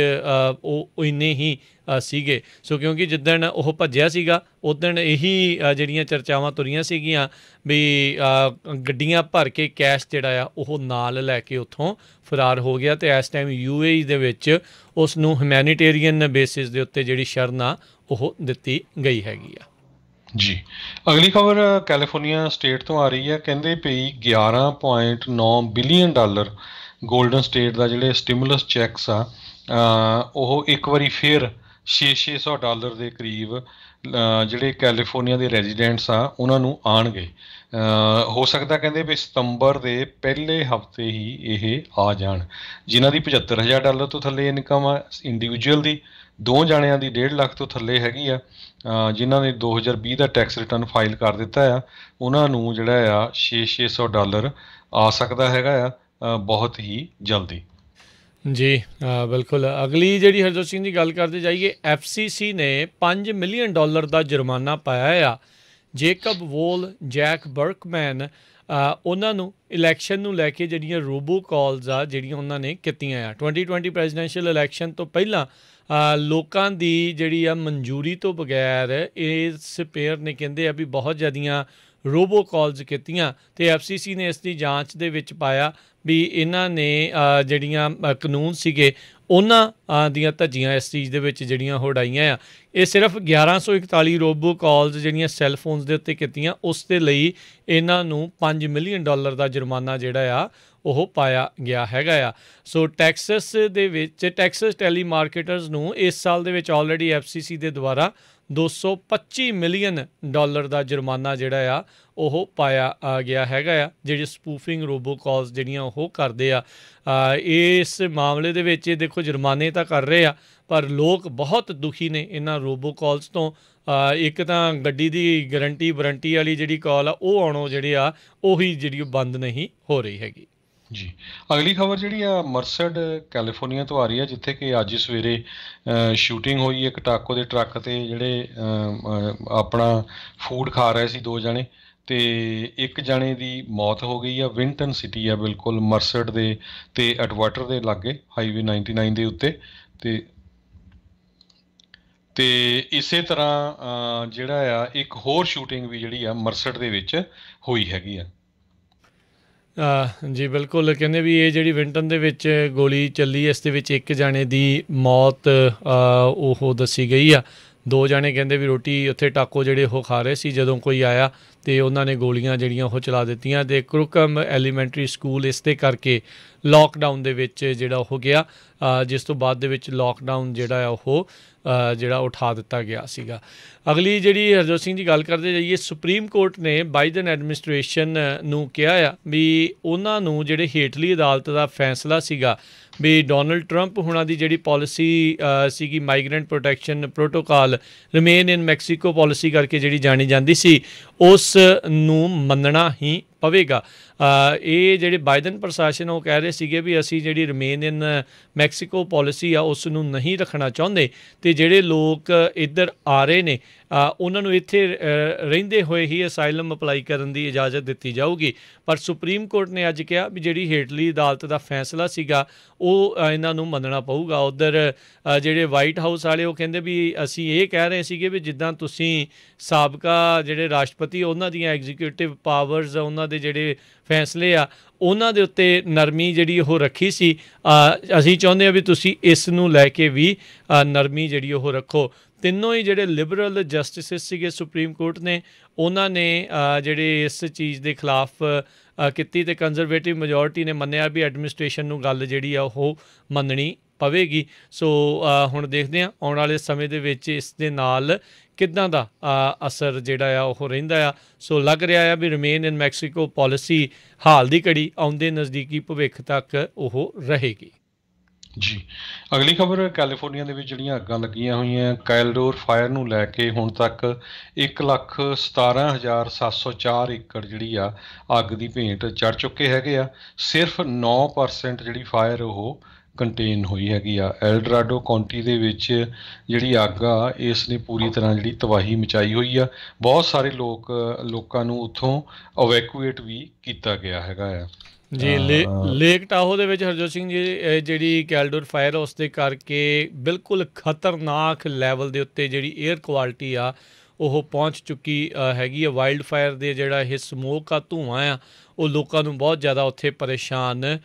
ਉਹ ਇੰਨੇ ਹੀ ਸੀਗੇ ਸੋ ਕਿਉਂਕਿ ਜਿੱਦਣ ਉਹ ਭੱਜਿਆ ਸੀਗਾ ਉਦੋਂ ਇਹੀ ਜਿਹੜੀਆਂ ਚਰਚਾਵਾਂ ਤੁਰੀਆਂ ਸੀਗੀਆਂ ਵੀ ਗੱਡੀਆਂ ਭਰ ਕੇ ਕੈਸ਼ ਜਿਹੜਾ ਆ ਉਹ ਨਾਲ ਲੈ ਕੇ ਉੱਥੋਂ ਫਰਾਰ ਹੋ ਗਿਆ ਤੇ ਇਸ ਟਾਈਮ ਯੂ ਸਟੇਜ ਦੇ ਵਿੱਚ ਉਸ ਨੂੰ ਹਿਊਮੈਨਿਟੇਰੀਅਨ ਬੇਸਿਸ ਦੇ ਉੱਤੇ ਜਿਹੜੀ ਸ਼ਰਨ ਆ ਉਹ ਦਿੱਤੀ ਗਈ ਹੈਗੀ ਆ ਜੀ ਅਗਲੀ ਖਬਰ ਕੈਲੀਫੋਰਨੀਆ ਸਟੇਟ ਤੋਂ ਆ ਰਹੀ ਹੈ ਕਹਿੰਦੇ ਪਈ 11.9 ਬਿਲੀਅਨ ਡਾਲਰ ਗੋਲਡਨ ਸਟੇਟ ਦਾ ਜਿਹੜੇ ਸਟਿਮੂਲਸ ਚੈਕਸ ਆ ਉਹ ਇੱਕ ਵਾਰੀ ਫੇਰ 6-600 ਡਾਲਰ ਦੇ ਕਰੀਬ ਜਿਹੜੇ ਕੈਲੀਫੋਰਨੀਆ ਦੇ ਰੈਜ਼ੀਡੈਂਟਸ ਆ ਉਹਨਾਂ ਨੂੰ ਆਣਗੇ ਹੋ ਸਕਦਾ ਕਹਿੰਦੇ ਵੀ ਸਤੰਬਰ ਦੇ ਪਹਿਲੇ ਹਫਤੇ ਹੀ ਇਹ ਆ ਜਾਣ ਜਿਨ੍ਹਾਂ ਦੀ 75000 ਡਾਲਰ ਤੋਂ ਥੱਲੇ ਇਨਕਮ ਆ ਇੰਡੀਵਿਜੂਅਲ ਦੀ ਦੋ ਜਣਿਆਂ ਦੀ 1.5 ਲੱਖ ਤੋਂ ਥੱਲੇ ਹੈਗੀ ਆ ਜਿਨ੍ਹਾਂ ਨੇ 2020 ਦਾ ਟੈਕਸ ਰਿਟਰਨ ਫਾਈਲ ਕਰ ਦਿੱਤਾ ਆ ਉਹਨਾਂ ਨੂੰ ਜਿਹੜਾ ਆ 6-600 ਡਾਲਰ ਆ ਸਕਦਾ ਹੈਗਾ ਆ ਬਹੁਤ ਹੀ ਜਲਦੀ ਜੀ ਬਿਲਕੁਲ ਅਗਲੀ ਜਿਹੜੀ ਹਰਜੋਤ ਸਿੰਘ ਦੀ ਗੱਲ ਕਰਦੇ ਜਾਈਏ ਐਫਸੀਸੀ ਨੇ 5 ਮਿਲੀਅਨ ਡਾਲਰ ਦਾ ਜੁਰਮਾਨਾ ਪਾਇਆ ਆ ਜੇਕਬ ਵੋਲ ਜੈਕ ਬਰਕਮੈਨ ਉਹਨਾਂ ਨੂੰ ਇਲੈਕਸ਼ਨ ਨੂੰ ਲੈ ਕੇ ਜਿਹੜੀਆਂ ਰੋਬੋ ਕਾਲਸ ਆ ਜਿਹੜੀਆਂ ਉਹਨਾਂ ਨੇ ਕੀਤੀਆਂ ਆ 2020 ਪ੍ਰੈਜ਼ੀਡੈਂਸ਼ੀਅਲ ਇਲੈਕਸ਼ਨ ਤੋਂ ਪਹਿਲਾਂ ਲੋਕਾਂ ਦੀ ਜਿਹੜੀ ਆ ਮਨਜ਼ੂਰੀ ਤੋਂ ਬਗੈਰ ਇਹ ਸਪੇਅਰ ਨੇ ਕਹਿੰਦੇ ਆ ਵੀ ਬਹੁਤ ਜ਼ਿਆਦੀਆਂ ਰੋਬੋ ਕਾਲਸ ਕੀਤੀਆਂ ਤੇ ਐਫਸੀਸੀ ਨੇ ਇਸ ਦੀ ਜਾਂਚ ਦੇ ਵਿੱਚ ਪਾਇਆ ਵੀ ਇਹਨਾਂ ਨੇ ਜਿਹੜੀਆਂ ਕਾਨੂੰਨ ਸੀਗੇ ਉਹਨਾਂ ਦੀਆਂ ਧੱਜੀਆਂ ਇਸ ਚੀਜ਼ ਦੇ ਵਿੱਚ ਜਿਹੜੀਆਂ ਹੋੜਾਈਆਂ ਆ ਇਹ ਸਿਰਫ 1141 ਰੋਬੋ ਕਾਲਸ ਜਿਹੜੀਆਂ ਸੈੱਲ ਫੋਨਸ ਦੇ ਉੱਤੇ ਕੀਤੀਆਂ ਉਸ ਦੇ ਲਈ ਇਹਨਾਂ ਨੂੰ 5 ਮਿਲੀਅਨ ਡਾਲਰ ਦਾ ਜੁਰਮਾਨਾ ਜਿਹੜਾ ਆ ਉਹ ਪਾਇਆ ਗਿਆ ਹੈਗਾ ਆ ਸੋ ਟੈਕਸਸ ਦੇ ਵਿੱਚ ਟੈਕਸਸ ਟੈਲੀਮਾਰਕੀਟਰਸ ਨੂੰ ਇਸ ਸਾਲ ਦੇ ਵਿੱਚ ਆਲਰੇਡੀ ਐਫਸੀਸੀ ਦੇ ਦੁਆਰਾ 225 ਮਿਲੀਅਨ ਡਾਲਰ ਦਾ ਜੁਰਮਾਨਾ ਜਿਹੜਾ ਆ ਉਹ ਪਾਇਆ ਆ ਗਿਆ ਹੈਗਾ ਆ ਜਿਹੜੇ ਸਪੂਫਿੰਗ ਰੋਬੋ ਕਾਲਸ ਜਿਹੜੀਆਂ ਉਹ ਕਰਦੇ ਆ ਇਸ ਮਾਮਲੇ ਦੇ ਵਿੱਚ ਇਹ ਦੇਖੋ ਜੁਰਮਾਨੇ ਤਾਂ ਕਰ ਰਹੇ ਆ ਪਰ ਲੋਕ ਬਹੁਤ ਦੁਖੀ ਨੇ ਇਹਨਾਂ ਰੋਬੋ ਕਾਲਸ ਤੋਂ ਇੱਕ ਤਾਂ ਗੱਡੀ ਦੀ ਗਾਰੰਟੀ ਵਾਰੰਟੀ ਵਾਲੀ ਜਿਹੜੀ ਕਾਲ ਆ ਉਹ ਆਉਣੋ ਜਿਹੜੇ ਆ ਉਹੀ ਜਿਹੜੀ ਬੰਦ ਨਹੀਂ ਹੋ ਰਹੀ ਹੈਗੀ ਜੀ ਅਗਲੀ ਖਬਰ ਜਿਹੜੀ ਆ ਮਰਸਡ ਕੈਲੀਫੋਰਨੀਆ ਤੋਂ ਆ ਰਹੀ ਹੈ ਜਿੱਥੇ ਕਿ ਅੱਜ ਸਵੇਰੇ ਸ਼ੂਟਿੰਗ ਹੋਈ ਇੱਕ ਟਾਕੋ ਦੇ ਟਰੱਕ ਤੇ ਜਿਹੜੇ ਆਪਣਾ ਫੂਡ ਖਾ ਰਹੇ ਸੀ ਦੋ ਜਣੇ ਤੇ ਇੱਕ ਜਣੇ ਦੀ ਮੌਤ ਹੋ ਗਈ ਆ ਵਿੰਟਨ ਸਿਟੀ ਆ ਬਿਲਕੁਲ ਮਰਸਡ ਦੇ ਤੇ ਐਡਵਾਟਰ ਦੇ ਲਾਗੇ ਹਾਈਵੇ 99 ਦੇ ਉੱਤੇ ਤੇ ਤੇ ਇਸੇ ਤਰ੍ਹਾਂ ਜਿਹੜਾ ਆ ਇੱਕ ਹੋਰ ਸ਼ੂਟਿੰਗ ਵੀ ਜਿਹੜੀ ਆ ਮਰਸਡ ਦੇ ਵਿੱਚ ਹੋਈ ਹੈਗੀ ਆ ਜੀ ਬਿਲਕੁਲ ਕਹਿੰਦੇ ਵੀ ਇਹ ਜਿਹੜੀ ਵਿੰਟਨ ਦੇ ਵਿੱਚ ਗੋਲੀ ਚੱਲੀ ਇਸ ਦੇ ਵਿੱਚ ਇੱਕ ਜਾਣੇ ਦੀ ਮੌਤ ਉਹ ਦੱਸੀ ਗਈ ਆ ਦੋ ਜਾਣੇ ਕਹਿੰਦੇ ਵੀ ਰੋਟੀ ਉੱਥੇ ਟਾਕੋ ਜਿਹੜੇ ਉਹ ਖਾ ਰਹੇ ਸੀ ਜਦੋਂ ਕੋਈ ਆਇਆ ਤੇ ਉਹਨਾਂ ਨੇ ਗੋਲੀਆਂ ਜਿਹੜੀਆਂ ਉਹ ਚਲਾ ਦਿੱਤੀਆਂ ਤੇ ਕੁਰਕਮ ਐਲੀਮੈਂਟਰੀ ਸਕੂਲ ਇਸ ਤੇ ਕਰਕੇ ਲਾਕਡਾਊਨ ਦੇ ਵਿੱਚ ਜਿਹੜਾ ਹੋ ਗਿਆ ਜਿਸ ਤੋਂ ਬਾਅਦ ਦੇ ਵਿੱਚ ਲਾਕਡਾਊਨ ਜਿਹੜਾ ਆ ਉਹ ਜਿਹੜਾ ਉਠਾ ਦਿੱਤਾ ਗਿਆ ਸੀਗਾ ਅਗਲੀ ਜਿਹੜੀ ਹਰਜੋਤ ਸਿੰਘ ਜੀ ਗੱਲ ਕਰਦੇ ਜਾਈਏ ਸੁਪਰੀਮ ਕੋਰਟ ਨੇ ਬਾਈਡਨ ਐਡਮਿਨਿਸਟ੍ਰੇਸ਼ਨ ਨੂੰ ਕਿਹਾ ਆ ਵੀ ਉਹਨਾਂ ਨੂੰ ਜਿਹੜੇ ਹੇਠਲੀ ਅਦਾਲਤ ਦਾ ਫੈਸਲਾ ਸੀਗਾ ਵੀ ਡੋਨਲਡ ਟਰੰਪ ਹੁਣਾਂ ਦੀ ਜਿਹੜੀ ਪਾਲਿਸੀ ਸੀਗੀ migrant protection protocol remain in Mexico policy ਕਰਕੇ ਜਿਹੜੀ ਜਾਣੀ ਜਾਂਦੀ ਸੀ ਉਸ ਨੂੰ ਮੰਨਣਾ ਹੀ ਪਵੇਗਾ ਇਹ ਜਿਹੜੇ ਬਾਈਡਨ ਪ੍ਰਸ਼ਾਸਨ ਉਹ ਕਹਿ ਰਹੇ ਸੀਗੇ ਵੀ ਅਸੀਂ ਜਿਹੜੀ ਰਿਮੇਨ ਇਨ ਮੈਕਸੀਕੋ ਪਾਲਿਸੀ ਆ ਉਸ ਨੂੰ ਨਹੀਂ ਰੱਖਣਾ ਚਾਹੁੰਦੇ ਤੇ ਜਿਹੜੇ ਲੋਕ ਇੱਧਰ ਆ ਰਹੇ ਨੇ ਉਹਨਾਂ ਨੂੰ ਇੱਥੇ ਰਹਿੰਦੇ ਹੋਏ ਹੀ ਅਸਾਈਲਮ ਅਪਲਾਈ ਕਰਨ ਦੀ ਇਜਾਜ਼ਤ ਦਿੱਤੀ ਜਾਊਗੀ ਪਰ ਸੁਪਰੀਮ ਕੋਰਟ ਨੇ ਅੱਜ ਕਿਹਾ ਵੀ ਜਿਹੜੀ ਹੇਟਲੀ ਅਦਾਲਤ ਦਾ ਫੈਸਲਾ ਸੀਗਾ ਉਹ ਇਹਨਾਂ ਨੂੰ ਮੰਨਣਾ ਪਊਗਾ ਉਧਰ ਜਿਹੜੇ ਵਾਈਟ ਹਾਊਸ ਵਾਲੇ ਉਹ ਕਹਿੰਦੇ ਵੀ ਅਸੀਂ ਇਹ ਕਹਿ ਰਹੇ ਸੀਗੇ ਵੀ ਜਿੱਦਾਂ ਤੁਸੀਂ ਸਾਬਕਾ ਜਿਹੜੇ ਰਾਸ਼ਟਰਪਤੀ ਉਹਨਾਂ ਦੀਆਂ ਐਗਜ਼ੀਕਿਊਟਿਵ ਪਾਵਰਸ ਉਹਨਾਂ ਦੇ ਜਿਹੜੇ ਫੈਸਲੇ ਆ ਉਹਨਾਂ ਦੇ ਉੱਤੇ ਨਰਮੀ ਜਿਹੜੀ ਉਹ ਰੱਖੀ ਸੀ ਅਸੀਂ ਚਾਹੁੰਦੇ ਆ ਵੀ ਤੁਸੀਂ ਇਸ ਨੂੰ ਲੈ ਕੇ ਵੀ ਨਰਮੀ ਜਿਹੜੀ ਉਹ ਰੱਖੋ ਤਿੰਨੋਂ ਹੀ ਜਿਹੜੇ ਲਿਬਰਲ ਜਸਟਿਸਸ ਸੀਗੇ ਸੁਪਰੀਮ ਕੋਰਟ ਨੇ ਉਹਨਾਂ ਨੇ ਜਿਹੜੇ ਇਸ ਚੀਜ਼ ਦੇ ਖਿਲਾਫ ਕੀਤੀ ਤੇ ਕੰਜ਼ਰਵੇਟਿਵ ਮੈਜੋਰਟੀ ਨੇ ਮੰਨਿਆ ਵੀ ਐਡਮਿਨਿਸਟ੍ਰੇਸ਼ਨ ਨੂੰ ਗੱਲ ਜਿਹੜੀ ਆ ਉਹ ਮੰਨਣੀ ਪਵੇਗੀ ਸੋ ਹੁਣ ਦੇਖਦੇ ਹਾਂ ਆਉਣ ਵਾਲੇ ਸਮੇਂ ਦੇ ਵਿੱਚ ਇਸ ਦੇ ਨਾਲ ਕਿੱਦਾਂ ਦਾ ਅਸਰ ਜਿਹੜਾ ਆ ਉਹ ਰਹਿੰਦਾ ਆ ਸੋ ਲੱਗ ਰਿਹਾ ਆ ਵੀ ਰਿਮੇਨ ਇਨ ਮੈਕਸੀਕੋ ਪਾਲਿਸੀ ਹਾਲ ਦੀ ਘੜੀ ਆਉਂਦੇ ਨਜ਼ਦੀਕੀ ਭਵਿੱਖ ਤੱਕ ਉਹ ਰਹੇਗੀ ਜੀ ਅਗਲੀ ਖਬਰ ਕੈਲੀਫੋਰਨੀਆ ਦੇ ਵਿੱਚ ਜਿਹੜੀਆਂ ਅੱਗਾਂ ਲੱਗੀਆਂ ਹੋਈਆਂ ਕੈਲਡੋਰ ਫਾਇਰ ਨੂੰ ਲੈ ਕੇ ਹੁਣ ਤੱਕ 117704 ਏਕੜ ਜਿਹੜੀ ਆ ਅੱਗ ਦੀ ਭੇਂਟ ਚੜ ਚੁੱਕੇ ਹੈਗੇ ਆ ਸਿਰਫ 9% ਜਿਹੜੀ ਫਾਇਰ ਉਹ ਕੰਟੇਨ ਹੋਈ ਹੈਗੀ ਆ ਐਲਡਰਾਡੋ ਕਾਉਂਟੀ ਦੇ ਵਿੱਚ ਜਿਹੜੀ ਅੱਗ ਆ ਇਸ ਨੇ ਪੂਰੀ ਤਰ੍ਹਾਂ ਜਿਹੜੀ ਤਬਾਹੀ ਮਚਾਈ ਹੋਈ ਆ ਬਹੁਤ ਸਾਰੇ ਲੋਕ ਲੋਕਾਂ ਨੂੰ ਉੱਥੋਂ ਅਵੈਕੂਏਟ ਵੀ ਕੀਤਾ ਗਿਆ ਹੈਗਾ ਆ ਜੀ ਲੇਕ ਟਾਹੋ ਦੇ ਵਿੱਚ ਹਰਜੋਤ ਸਿੰਘ ਜੀ ਜਿਹੜੀ ਕੈਲਡੋਰ ਫਾਇਰ ਉਸ ਦੇ ਕਰਕੇ ਬਿਲਕੁਲ ਖਤਰਨਾਕ ਲੈਵਲ ਦੇ ਉੱਤੇ ਜਿਹੜੀ 에ਅਰ ਕੁਆਲਿਟੀ ਆ ਉਹ ਪਹੁੰਚ ਚੁੱਕੀ ਹੈਗੀ ਹੈ ਵਾਈਲਡ ਫਾਇਰ ਦੇ ਜਿਹੜਾ ਇਹ ਸਮੋਕ ਆ ਧੂਆਂ ਆ ਉਹ ਲੋਕਾਂ ਨੂੰ ਬਹੁਤ ਜ਼ਿਆਦਾ ਉੱਥੇ ਪਰੇਸ਼ਾਨ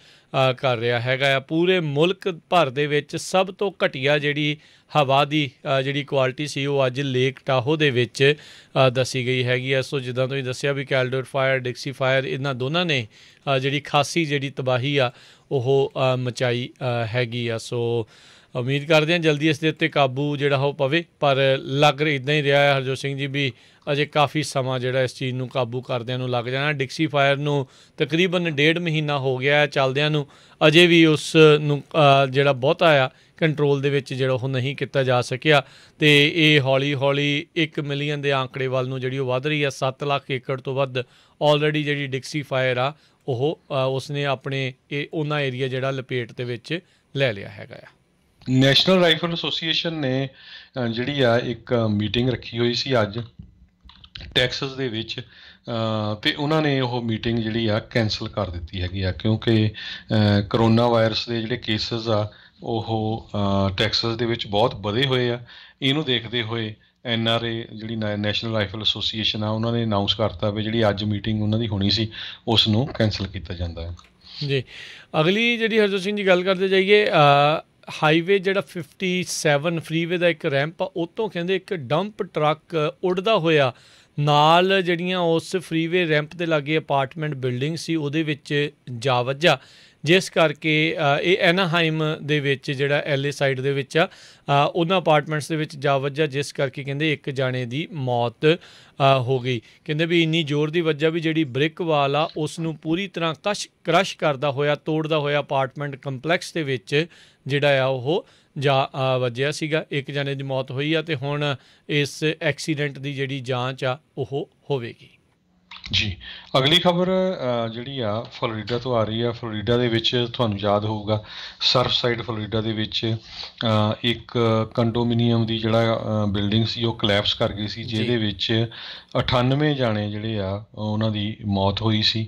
ਕਰ ਰਿਹਾ ਹੈਗਾ ਆ ਪੂਰੇ ਮੁਲਕ ਭਰ ਦੇ ਵਿੱਚ ਸਭ ਤੋਂ ਘਟੀਆ ਜਿਹੜੀ ਹਵਾ ਦੀ ਜਿਹੜੀ ਕੁਆਲਿਟੀ ਸੀ ਉਹ ਅੱਜ ਲੇਕ ਟਾਹੋ ਦੇ ਵਿੱਚ ਦੱਸੀ ਗਈ ਹੈਗੀ ਐ ਸੋ ਜਿੱਦਾਂ ਤੁਸੀਂ ਦੱਸਿਆ ਵੀ ਕੈਲਡਰ ਫਾਇਰ ਡਿਕਸੀ ਫਾਇਰ ਇਹਨਾਂ ਦੋਨਾਂ ਨੇ ਜਿਹੜੀ ਖਾਸੀ ਜਿਹੜੀ ਤਬਾਹੀ ਆ ਉਹ ਮਚਾਈ ਹੈਗੀ ਆ ਸੋ ਉਮੀਦ ਕਰਦੇ ਹਾਂ ਜਲਦੀ ਇਸ ਦੇ ਉੱਤੇ ਕਾਬੂ ਜਿਹੜਾ ਹੋ ਪਵੇ ਪਰ ਲੱਗ ਰਿਹਾ ਇਦਾਂ ਹੀ ਰਿਹਾ ਹੈ ਹਰਜੋਤ ਸਿੰਘ ਜੀ ਵੀ ਅਜੇ ਕਾਫੀ ਸਮਾਂ ਜਿਹੜਾ ਇਸ ਚੀਜ਼ ਨੂੰ ਕਾਬੂ ਕਰਦਿਆਂ ਨੂੰ ਲੱਗ ਜਾਣਾ ਡਿਕਸੀ ਫਾਇਰ ਨੂੰ ਤਕਰੀਬਨ ਡੇਢ ਮਹੀਨਾ ਹੋ ਗਿਆ ਹੈ ਚੱਲਦਿਆਂ ਨੂੰ ਅਜੇ ਵੀ ਉਸ ਨੂੰ ਜਿਹੜਾ ਬਹੁਤਾ ਆ ਕੰਟਰੋਲ ਦੇ ਵਿੱਚ ਜਿਹੜਾ ਉਹ ਨਹੀਂ ਕੀਤਾ ਜਾ ਸਕਿਆ ਤੇ ਇਹ ਹੌਲੀ-ਹੌਲੀ 1 ਮਿਲੀਅਨ ਦੇ ਆંકੜੇ ਵੱਲ ਨੂੰ ਜਿਹੜੀ ਉਹ ਵਧ ਰਹੀ ਹੈ 7 ਲੱਖ ਏਕੜ ਤੋਂ ਵੱਧ ਆਲਰੇਡੀ ਜਿਹੜੀ ਡਿਕਸੀ ਫਾਇਰ ਆ ਉਹ ਉਸਨੇ ਆਪਣੇ ਇਹ ਉਹਨਾਂ ਏਰੀਆ ਜਿਹੜਾ ਲਪੇਟ ਦੇ ਵਿੱਚ ਲੈ ਲਿਆ ਹੈਗਾ ਆ ਨੈਸ਼ਨਲ ਰਾਈਫਲ ਐਸੋਸੀਏਸ਼ਨ ਨੇ ਜਿਹੜੀ ਆ ਇੱਕ ਮੀਟਿੰਗ ਰੱਖੀ ਹੋਈ ਸੀ ਅੱਜ ਟੈਕਸਸ ਦੇ ਵਿੱਚ ਤੇ ਉਹਨਾਂ ਨੇ ਉਹ ਮੀਟਿੰਗ ਜਿਹੜੀ ਆ ਕੈਨਸਲ ਕਰ ਦਿੱਤੀ ਹੈਗੀ ਆ ਕਿਉਂਕਿ ਕਰੋਨਾ ਵਾਇਰਸ ਦੇ ਜਿਹੜੇ ਕੇਸਸ ਆ ਉਹ ਟੈਕਸਸ ਦੇ ਵਿੱਚ ਬਹੁਤ ਵਧੇ ਹੋਏ ਆ ਇਹਨੂੰ ਦੇਖਦੇ ਹੋਏ ਐਨਆਰਏ ਜਿਹੜੀ ਨੈਸ਼ਨਲ ਰਾਈਫਲ ਐਸੋਸੀਏਸ਼ਨ ਆ ਉਹਨਾਂ ਨੇ ਅਨਾਉਂਸ ਕਰਤਾ ਵੀ ਜਿਹੜੀ ਅੱਜ ਮੀਟਿੰਗ ਉਹਨਾਂ ਦੀ ਹੋਣੀ ਸੀ ਉਸ ਨੂੰ ਕੈਨਸਲ ਕੀਤਾ ਜਾਂਦਾ ਹੈ ਜੀ ਅਗਲੀ ਜਿਹੜੀ ਹਰਜੋਤ ਸਿੰਘ ਜੀ ਗੱਲ ਕਰਦੇ ਜਾਈਏ ਹਾਈਵੇ ਜਿਹੜਾ 57 ਫਰੀਵੇ ਦਾ ਇੱਕ ਰੈਂਪ ਆ ਉਤੋਂ ਕਹਿੰਦੇ ਇੱਕ ਡੰਪ ਟਰੱਕ ਉੱਡਦਾ ਹੋਇਆ ਨਾਲ ਜਿਹੜੀਆਂ ਉਸ ਫਰੀਵੇ ਰੈਂਪ ਦੇ ਲਾਗੇ ਅਪਾਰਟਮੈਂਟ ਬਿਲਡਿੰਗ ਸੀ ਉਹਦੇ ਵਿੱਚ ਜਾ ਵੱਜਾ ਜਿਸ ਕਰਕੇ ਇਹ ਐਨਾਹਾਈਮ ਦੇ ਵਿੱਚ ਜਿਹੜਾ ਐਲਏ ਸਾਈਡ ਦੇ ਵਿੱਚ ਆ ਉਹਨਾਂ ਅਪਾਰਟਮੈਂਟਸ ਦੇ ਵਿੱਚ ਜਾ ਵੱਜਾ ਜਿਸ ਕਰਕੇ ਕਹਿੰਦੇ ਇੱਕ ਜਾਣੇ ਦੀ ਮੌਤ ਹੋ ਗਈ ਕਹਿੰਦੇ ਵੀ ਇੰਨੀ ਜ਼ੋਰ ਦੀ ਵੱਜਾ ਵੀ ਜਿਹੜੀ ਬ੍ਰਿਕ ਵਾਲ ਆ ਉਸ ਨੂੰ ਪੂਰੀ ਤਰ੍ਹਾਂ ਕਸ਼ ਕਰਸ਼ ਕਰਦਾ ਹੋਇਆ ਤੋੜਦਾ ਹੋਇਆ ਅਪਾਰਟਮੈਂਟ ਕੰਪਲੈਕਸ ਦੇ ਵਿੱਚ ਜਿਹੜਾ ਆ ਉਹ ਜਾ ਵਜਿਆ ਸੀਗਾ ਇੱਕ ਜਣੇ ਦੀ ਮੌਤ ਹੋਈ ਆ ਤੇ ਹੁਣ ਇਸ ਐਕਸੀਡੈਂਟ ਦੀ ਜਿਹੜੀ ਜਾਂਚ ਆ ਉਹ ਹੋਵੇਗੀ ਜੀ ਅਗਲੀ ਖਬਰ ਜਿਹੜੀ ਆ ਫਲੋਰੀਡਾ ਤੋਂ ਆ ਰਹੀ ਆ ਫਲੋਰੀਡਾ ਦੇ ਵਿੱਚ ਤੁਹਾਨੂੰ ਯਾਦ ਹੋਊਗਾ ਸਰਫ ਸਾਈਡ ਫਲੋਰੀਡਾ ਦੇ ਵਿੱਚ ਇੱਕ ਕੰਡੋਮੀਨੀਅਮ ਦੀ ਜਿਹੜਾ ਬਿਲਡਿੰਗ ਸੀ ਉਹ ਕਲੈਪਸ ਕਰ ਗਈ ਸੀ ਜਿਹਦੇ ਵਿੱਚ 98 ਜਾਣੇ ਜਿਹੜੇ ਆ ਉਹਨਾਂ ਦੀ ਮੌਤ ਹੋਈ ਸੀ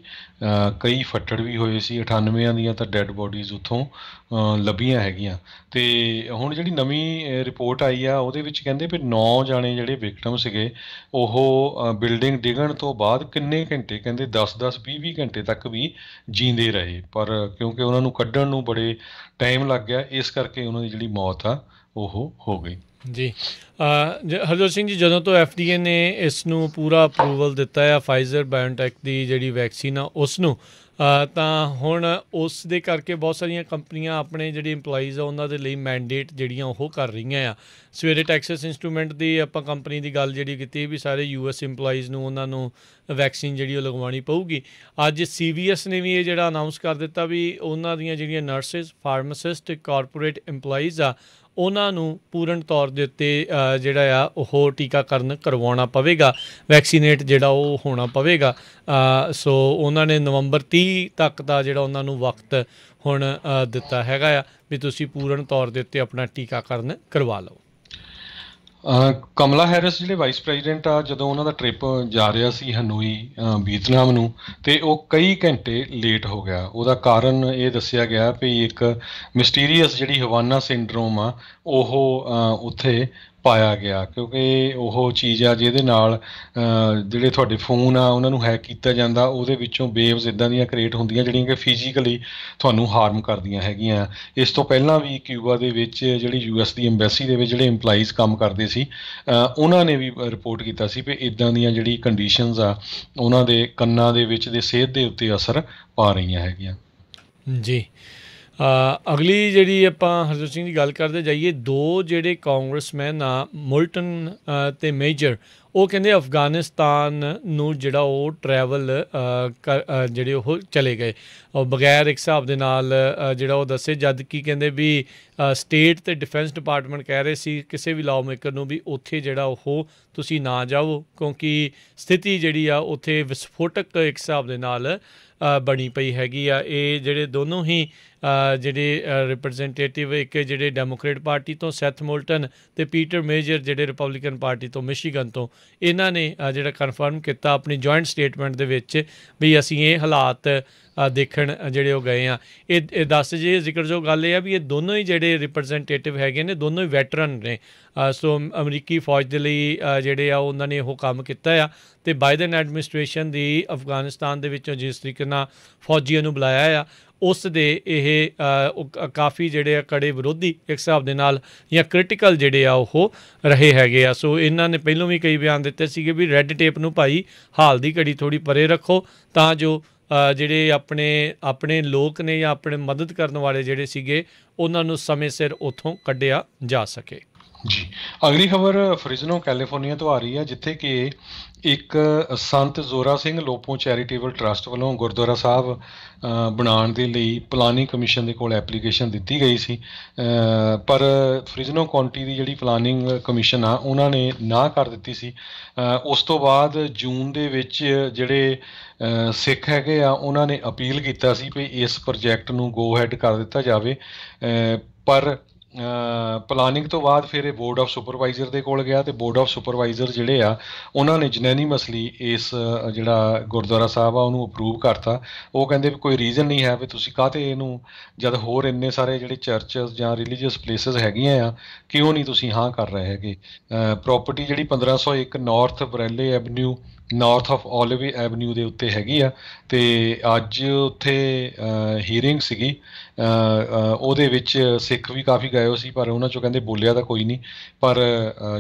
ਕਈ ਫੱਟੜ ਵੀ ਹੋਏ ਸੀ 98 ਦੀਆਂ ਤਾਂ ਡੈੱਡ ਬੋਡੀਜ਼ ਉਥੋਂ ਲੱਭੀਆਂ ਹੈਗੀਆਂ ਤੇ ਹੁਣ ਜਿਹੜੀ ਨਵੀਂ ਰਿਪੋਰਟ ਆਈ ਆ ਉਹਦੇ ਵਿੱਚ ਕਹਿੰਦੇ ਵੀ 9 ਜਾਣੇ ਜਿਹੜੇ ਵਿਕਟਮ ਸੀਗੇ ਉਹ ਬਿਲਡਿੰਗ ਡਿਗਣ ਤੋਂ ਬਾਅਦ ਕਿੰਨੇ ਘੰਟੇ ਕਹਿੰਦੇ 10-10 20-20 ਘੰਟੇ ਤੱਕ ਵੀ ਜੀਂਦੇ ਰਹੇ ਪਰ ਕਿਉਂਕਿ ਉਹਨਾਂ ਨੂੰ ਕੱਢਣ ਨੂੰ ਬੜੇ ਟਾਈਮ ਲੱਗ ਗਿਆ ਇਸ ਕਰਕੇ ਉਹਨਾਂ ਦੀ ਜਿਹੜੀ ਮੌਤ ਆ ਉਹ ਹੋ ਗਈ ਜੀ ਹਰਜੋਤ ਸਿੰਘ ਜੀ ਜਦੋਂ ਤੋਂ ਐਫਡੀਏ ਨੇ ਇਸ ਨੂੰ ਪੂਰਾ ਅਪਰੂਵਲ ਦਿੱਤਾ ਹੈ ਫਾਈਜ਼ਰ ਬਾਇਓਨਟੈਕ ਦੀ ਜਿਹੜੀ ਵੈਕਸੀਨ ਆ ਉਸ ਨੂੰ ਤਾਂ ਹੁਣ ਉਸ ਦੇ ਕਰਕੇ ਬਹੁਤ ਸਾਰੀਆਂ ਕੰਪਨੀਆਂ ਆਪਣੇ ਜਿਹੜੇ EMPLOYEES ਆ ਉਹਨਾਂ ਦੇ ਲਈ ਮੈਂਡੇਟ ਜਿਹੜੀਆਂ ਉਹ ਕਰ ਰਹੀਆਂ ਆ ਸਵੇਰੇ ਟੈਕਸਸ ਇਨਸਟਰੂਮੈਂਟ ਦੀ ਆਪਾਂ ਕੰਪਨੀ ਦੀ ਗੱਲ ਜਿਹੜੀ ਕੀਤੀ ਵੀ ਸਾਰੇ ਯੂਐਸ EMPLOYEES ਨੂੰ ਉਹਨਾਂ ਨੂੰ ਵੈਕਸੀਨ ਜਿਹੜੀ ਉਹ ਲਗਵਾਉਣੀ ਪਊਗੀ ਅੱਜ ਸੀਵੀਐਸ ਨੇ ਵੀ ਇਹ ਜਿਹੜਾ ਅਨਾਉਂਸ ਕਰ ਦਿੱਤਾ ਵੀ ਉਹਨਾਂ ਦੀਆਂ ਜਿਹੜੀਆਂ ਨਰਸਸ ਫਾਰਮਾਸਿਸਟ ਕਾਰਪੋਰੇਟ EMPLOYEES ਆ ਉਹਨਾਂ ਨੂੰ ਪੂਰਨ ਤੌਰ ਦੇ ਉੱਤੇ ਜਿਹੜਾ ਆ ਉਹ ਟੀਕਾਕਰਨ ਕਰਵਾਉਣਾ ਪਵੇਗਾ ਵੈਕਸੀਨੇਟ ਜਿਹੜਾ ਉਹ ਹੋਣਾ ਪਵੇਗਾ ਸੋ ਉਹਨਾਂ ਨੇ ਨਵੰਬਰ 30 ਤੱਕ ਦਾ ਜਿਹੜਾ ਉਹਨਾਂ ਨੂੰ ਵਕਤ ਹੁਣ ਦਿੱਤਾ ਹੈਗਾ ਆ ਵੀ ਤੁਸੀਂ ਪੂਰਨ ਤੌਰ ਦੇ ਉੱਤੇ ਆਪਣਾ ਟੀਕਾਕਰਨ ਕਰਵਾ ਲਓ ਕਮਲਾ ਹੈਰਿਸ ਜਿਹੜੇ ਵਾਈਸ ਪ੍ਰੈਜ਼ੀਡੈਂਟ ਆ ਜਦੋਂ ਉਹਨਾਂ ਦਾ ਟ੍ਰਿਪ ਜਾ ਰਿਹਾ ਸੀ ਹਨੋਈ ਵੀਤਨਾਮ ਨੂੰ ਤੇ ਉਹ ਕਈ ਘੰਟੇ ਲੇਟ ਹੋ ਗਿਆ ਉਹਦਾ ਕਾਰਨ ਇਹ ਦੱਸਿਆ ਗਿਆ ਕਿ ਇੱਕ ਮਿਸਟੀਰੀਅਸ ਜਿਹੜੀ ਹਵਾਨਾ ਸਿੰਡਰੋਮ ਆ ਉਹ ਉੱਥੇ ਪਾਇਆ ਗਿਆ ਕਿਉਂਕਿ ਉਹ ਚੀਜ਼ ਆ ਜਿਹਦੇ ਨਾਲ ਜਿਹੜੇ ਤੁਹਾਡੇ ਫੋਨ ਆ ਉਹਨਾਂ ਨੂੰ ਹੈਕ ਕੀਤਾ ਜਾਂਦਾ ਉਹਦੇ ਵਿੱਚੋਂ ਵੇਵਸ ਇਦਾਂ ਦੀਆਂ ਕ੍ਰੀਏਟ ਹੁੰਦੀਆਂ ਜਿਹੜੀਆਂ ਕਿ ਫਿਜ਼ੀਕਲੀ ਤੁਹਾਨੂੰ ਹਾਰਮ ਕਰਦੀਆਂ ਹੈਗੀਆਂ ਇਸ ਤੋਂ ਪਹਿਲਾਂ ਵੀ ਕਿਊਬਾ ਦੇ ਵਿੱਚ ਜਿਹੜੀ ਯੂਐਸ ਦੀ ਐਮਬੈਸੀ ਦੇ ਵਿੱਚ ਜਿਹੜੇ EMPLOYEES ਕੰਮ ਕਰਦੇ ਸੀ ਉਹਨਾਂ ਨੇ ਵੀ ਰਿਪੋਰਟ ਕੀਤਾ ਸੀ ਕਿ ਇਦਾਂ ਦੀਆਂ ਜਿਹੜੀ ਕੰਡੀਸ਼ਨਸ ਆ ਉਹਨਾਂ ਦੇ ਕੰਨਾਂ ਦੇ ਵਿੱਚ ਦੇ ਸਿਹਤ ਦੇ ਉੱਤੇ ਅਸਰ ਪਾ ਰਹੀਆਂ ਹੈਗੀਆਂ ਜੀ ਅਗਲੀ ਜਿਹੜੀ ਆਪਾਂ ਹਰਜੋਤ ਸਿੰਘ ਦੀ ਗੱਲ ਕਰਦੇ ਜਾਈਏ ਦੋ ਜਿਹੜੇ ਕਾਂਗਰਸਮੈਨ ਆ ਮੁਲਟਨ ਤੇ ਮੇਜਰ ਉਹ ਕਹਿੰਦੇ ਅਫਗਾਨਿਸਤਾਨ ਨੂੰ ਜਿਹੜਾ ਉਹ ਟਰੈਵਲ ਜਿਹੜੇ ਉਹ ਚਲੇ ਗਏ ਉਹ ਬਗੈਰ ਇੱਕ ਹਿਸਾਬ ਦੇ ਨਾਲ ਜਿਹੜਾ ਉਹ ਦੱਸੇ ਜਦ ਕੀ ਕਹਿੰਦੇ ਵੀ ਸਟੇਟ ਤੇ ਡਿਫੈਂਸ ਡਿਪਾਰਟਮੈਂਟ ਕਹਿ ਰਹੇ ਸੀ ਕਿਸੇ ਵੀ ਲਾਅ ਮੇਕਰ ਨੂੰ ਵੀ ਉੱਥੇ ਜਿਹੜਾ ਉਹ ਤੁਸੀਂ ਨਾ ਜਾਓ ਕਿਉਂਕਿ ਸਥਿਤੀ ਜਿਹੜੀ ਆ ਉੱਥੇ ਵਿਸਫੋਟਕ ਇੱਕ ਹਿਸਾਬ ਦੇ ਨਾਲ ਬਣੀ ਪਈ ਹੈਗੀ ਆ ਇਹ ਜਿਹੜੇ ਦੋਨੋਂ ਹੀ ਜਿਹੜੇ ਰਿਪਰੈਜ਼ੈਂਟੇਟਿਵ ਇੱਕ ਜਿਹੜੇ ਡੈਮੋਕ੍ਰੇਟ ਪਾਰਟੀ ਤੋਂ ਸੈਥ ਮੋਲਟਨ ਤੇ ਪੀਟਰ ਮੇਜਰ ਜਿਹੜੇ ਰਿਪਬਲਿਕਨ ਪਾਰਟੀ ਤੋਂ ਮਿਸ਼ੀਗਨ ਤੋਂ ਇਹਨਾਂ ਨੇ ਜਿਹੜਾ ਕਨਫਰਮ ਕੀਤਾ ਆਪਣੀ ਜੁਆਇੰਟ ਸਟੇਟਮੈਂਟ ਦੇ ਵਿੱਚ ਵੀ ਅਸੀਂ ਇਹ ਹਾਲਾਤ ਦੇਖਣ ਜਿਹੜੇ ਉਹ ਗਏ ਆ ਇਹ ਦੱਸ ਜੇ ਜ਼ਿਕਰ ਜੋ ਗੱਲ ਇਹ ਆ ਵੀ ਇਹ ਦੋਨੋਂ ਹੀ ਜਿਹੜੇ ਰਿਪਰੈਜ਼ੈਂਟੇਟਿਵ ਹੈਗੇ ਨੇ ਦੋਨੋਂ ਹੀ ਵੈਟਰਨ ਨੇ ਸੋ ਅਮਰੀਕੀ ਫੌਜ ਦੇ ਲਈ ਜਿਹੜੇ ਆ ਉਹਨਾਂ ਨੇ ਉਹ ਕੰਮ ਕੀਤਾ ਆ ਤੇ ਬਾਈਡਨ ਐਡਮਿਨਿਸਟ੍ਰੇਸ਼ਨ ਦੀ ਅਫਗਾਨਿਸਤਾਨ ਦੇ ਵਿੱਚੋਂ ਜਿਸ ਤਰੀਕੇ ਨਾਲ ਫੌਜੀਆਂ ਨੂੰ ਬੁਲਾਇਆ ਆ ਉਸ ਦੇ ਇਹ ਕਾਫੀ ਜਿਹੜੇ ਆ ਕੜੇ ਵਿਰੋਧੀ ਇੱਕ ਹਿਸਾਬ ਦੇ ਨਾਲ ਜਾਂ ਕ੍ਰਿਟੀਕਲ ਜਿਹੜੇ ਆ ਉਹ ਰਹੇ ਹੈਗੇ ਆ ਸੋ ਇਹਨਾਂ ਨੇ ਪਹਿਲਾਂ ਵੀ ਕਈ ਬਿਆਨ ਦਿੱਤੇ ਸੀਗੇ ਵੀ ਰੈੱਡ ਟੇਪ ਨੂੰ ਭਾਈ ਹਾਲ ਦੀ ਘੜੀ ਥੋੜੀ ਪਰੇ ਰੱਖੋ ਤਾਂ ਜੋ ਜਿਹੜੇ ਆਪਣੇ ਆਪਣੇ ਲੋਕ ਨੇ ਜਾਂ ਆਪਣੇ ਮਦਦ ਕਰਨ ਵਾਲੇ ਜਿਹੜੇ ਸੀਗੇ ਉਹਨਾਂ ਨੂੰ ਸਮੇਂ ਸਿਰ ਉਥੋਂ ਕੱਢਿਆ ਜਾ ਸਕੇ ਜੀ ਅਗਲੀ ਖਬਰ ਫ੍ਰਿਜਨੋ ਕੈਲੀਫੋਰਨੀਆ ਤੋਂ ਆ ਰਹੀ ਹੈ ਜਿੱਥੇ ਕਿ ਇੱਕ ਸੰਤ ਜ਼ੋਰਾ ਸਿੰਘ ਲੋਪੋ ਚੈਰੀਟੇਬਲ ਟਰਸਟ ਵੱਲੋਂ ਗੁਰਦੁਆਰਾ ਸਾਹਿਬ ਬਣਾਉਣ ਦੇ ਲਈ ਪਲਾਨਿੰਗ ਕਮਿਸ਼ਨ ਦੇ ਕੋਲ ਐਪਲੀਕੇਸ਼ਨ ਦਿੱਤੀ ਗਈ ਸੀ ਪਰ ਫ੍ਰਿਜਨੋ ਕਾਉਂਟੀ ਦੀ ਜਿਹੜੀ ਪਲਾਨਿੰਗ ਕਮਿਸ਼ਨ ਆ ਉਹਨਾਂ ਨੇ ਨਾ ਕਰ ਦਿੱਤੀ ਸੀ ਉਸ ਤੋਂ ਬਾਅਦ ਜੂਨ ਦੇ ਵਿੱਚ ਜਿਹੜੇ ਸਿੱਖ ਹੈਗੇ ਆ ਉਹਨਾਂ ਨੇ ਅਪੀਲ ਕੀਤਾ ਸੀ ਕਿ ਇਸ ਪ੍ਰੋਜੈਕਟ ਨੂੰ ਗੋ ਹੈਡ ਕਰ ਦਿੱਤਾ ਜਾਵੇ ਪਰ ਪਲਾਨਿੰਗ ਤੋਂ ਬਾਅਦ ਫਿਰ ਇਹ ਬੋਰਡ ਆਫ ਸੁਪਰਵਾਈਜ਼ਰ ਦੇ ਕੋਲ ਗਿਆ ਤੇ ਬੋਰਡ ਆਫ ਸੁਪਰਵਾਈਜ਼ਰ ਜਿਹੜੇ ਆ ਉਹਨਾਂ ਨੇ ਜਨੈਨੀਮਸਲੀ ਇਸ ਜਿਹੜਾ ਗੁਰਦੁਆਰਾ ਸਾਹਿਬ ਆ ਉਹਨੂੰ ਅਪਰੂਵ ਕਰਤਾ ਉਹ ਕਹਿੰਦੇ ਵੀ ਕੋਈ ਰੀਜ਼ਨ ਨਹੀਂ ਹੈ ਵੀ ਤੁਸੀਂ ਕਾਹਤੇ ਇਹਨੂੰ ਜਦ ਹੋਰ ਇੰਨੇ ਸਾਰੇ ਜਿਹੜੇ ਚਰਚਸ ਜਾਂ ਰਿਲੀਜੀਅਸ ਪਲੇਸਸ ਹੈਗੀਆਂ ਆ ਕਿਉਂ ਨਹੀਂ ਤੁਸੀਂ ਹਾਂ ਕਰ ਰਹੇ ਹੈਗੇ ਪ੍ਰਾਪਰਟੀ ਜਿਹੜੀ 1501 north Brawley avenue north of Olive avenue ਦੇ ਉੱਤੇ ਹੈਗੀ ਆ ਤੇ ਅੱਜ ਉੱਥੇ ਹੀਅਰਿੰਗ ਸੀਗੀ ਉਹਦੇ ਵਿੱਚ ਸਿੱਖ ਵੀ ਕਾਫੀ ਗਏ ਹੋ ਸੀ ਪਰ ਉਹਨਾਂ ਚੋਂ ਕਹਿੰਦੇ ਬੋਲਿਆ ਤਾਂ ਕੋਈ ਨਹੀਂ ਪਰ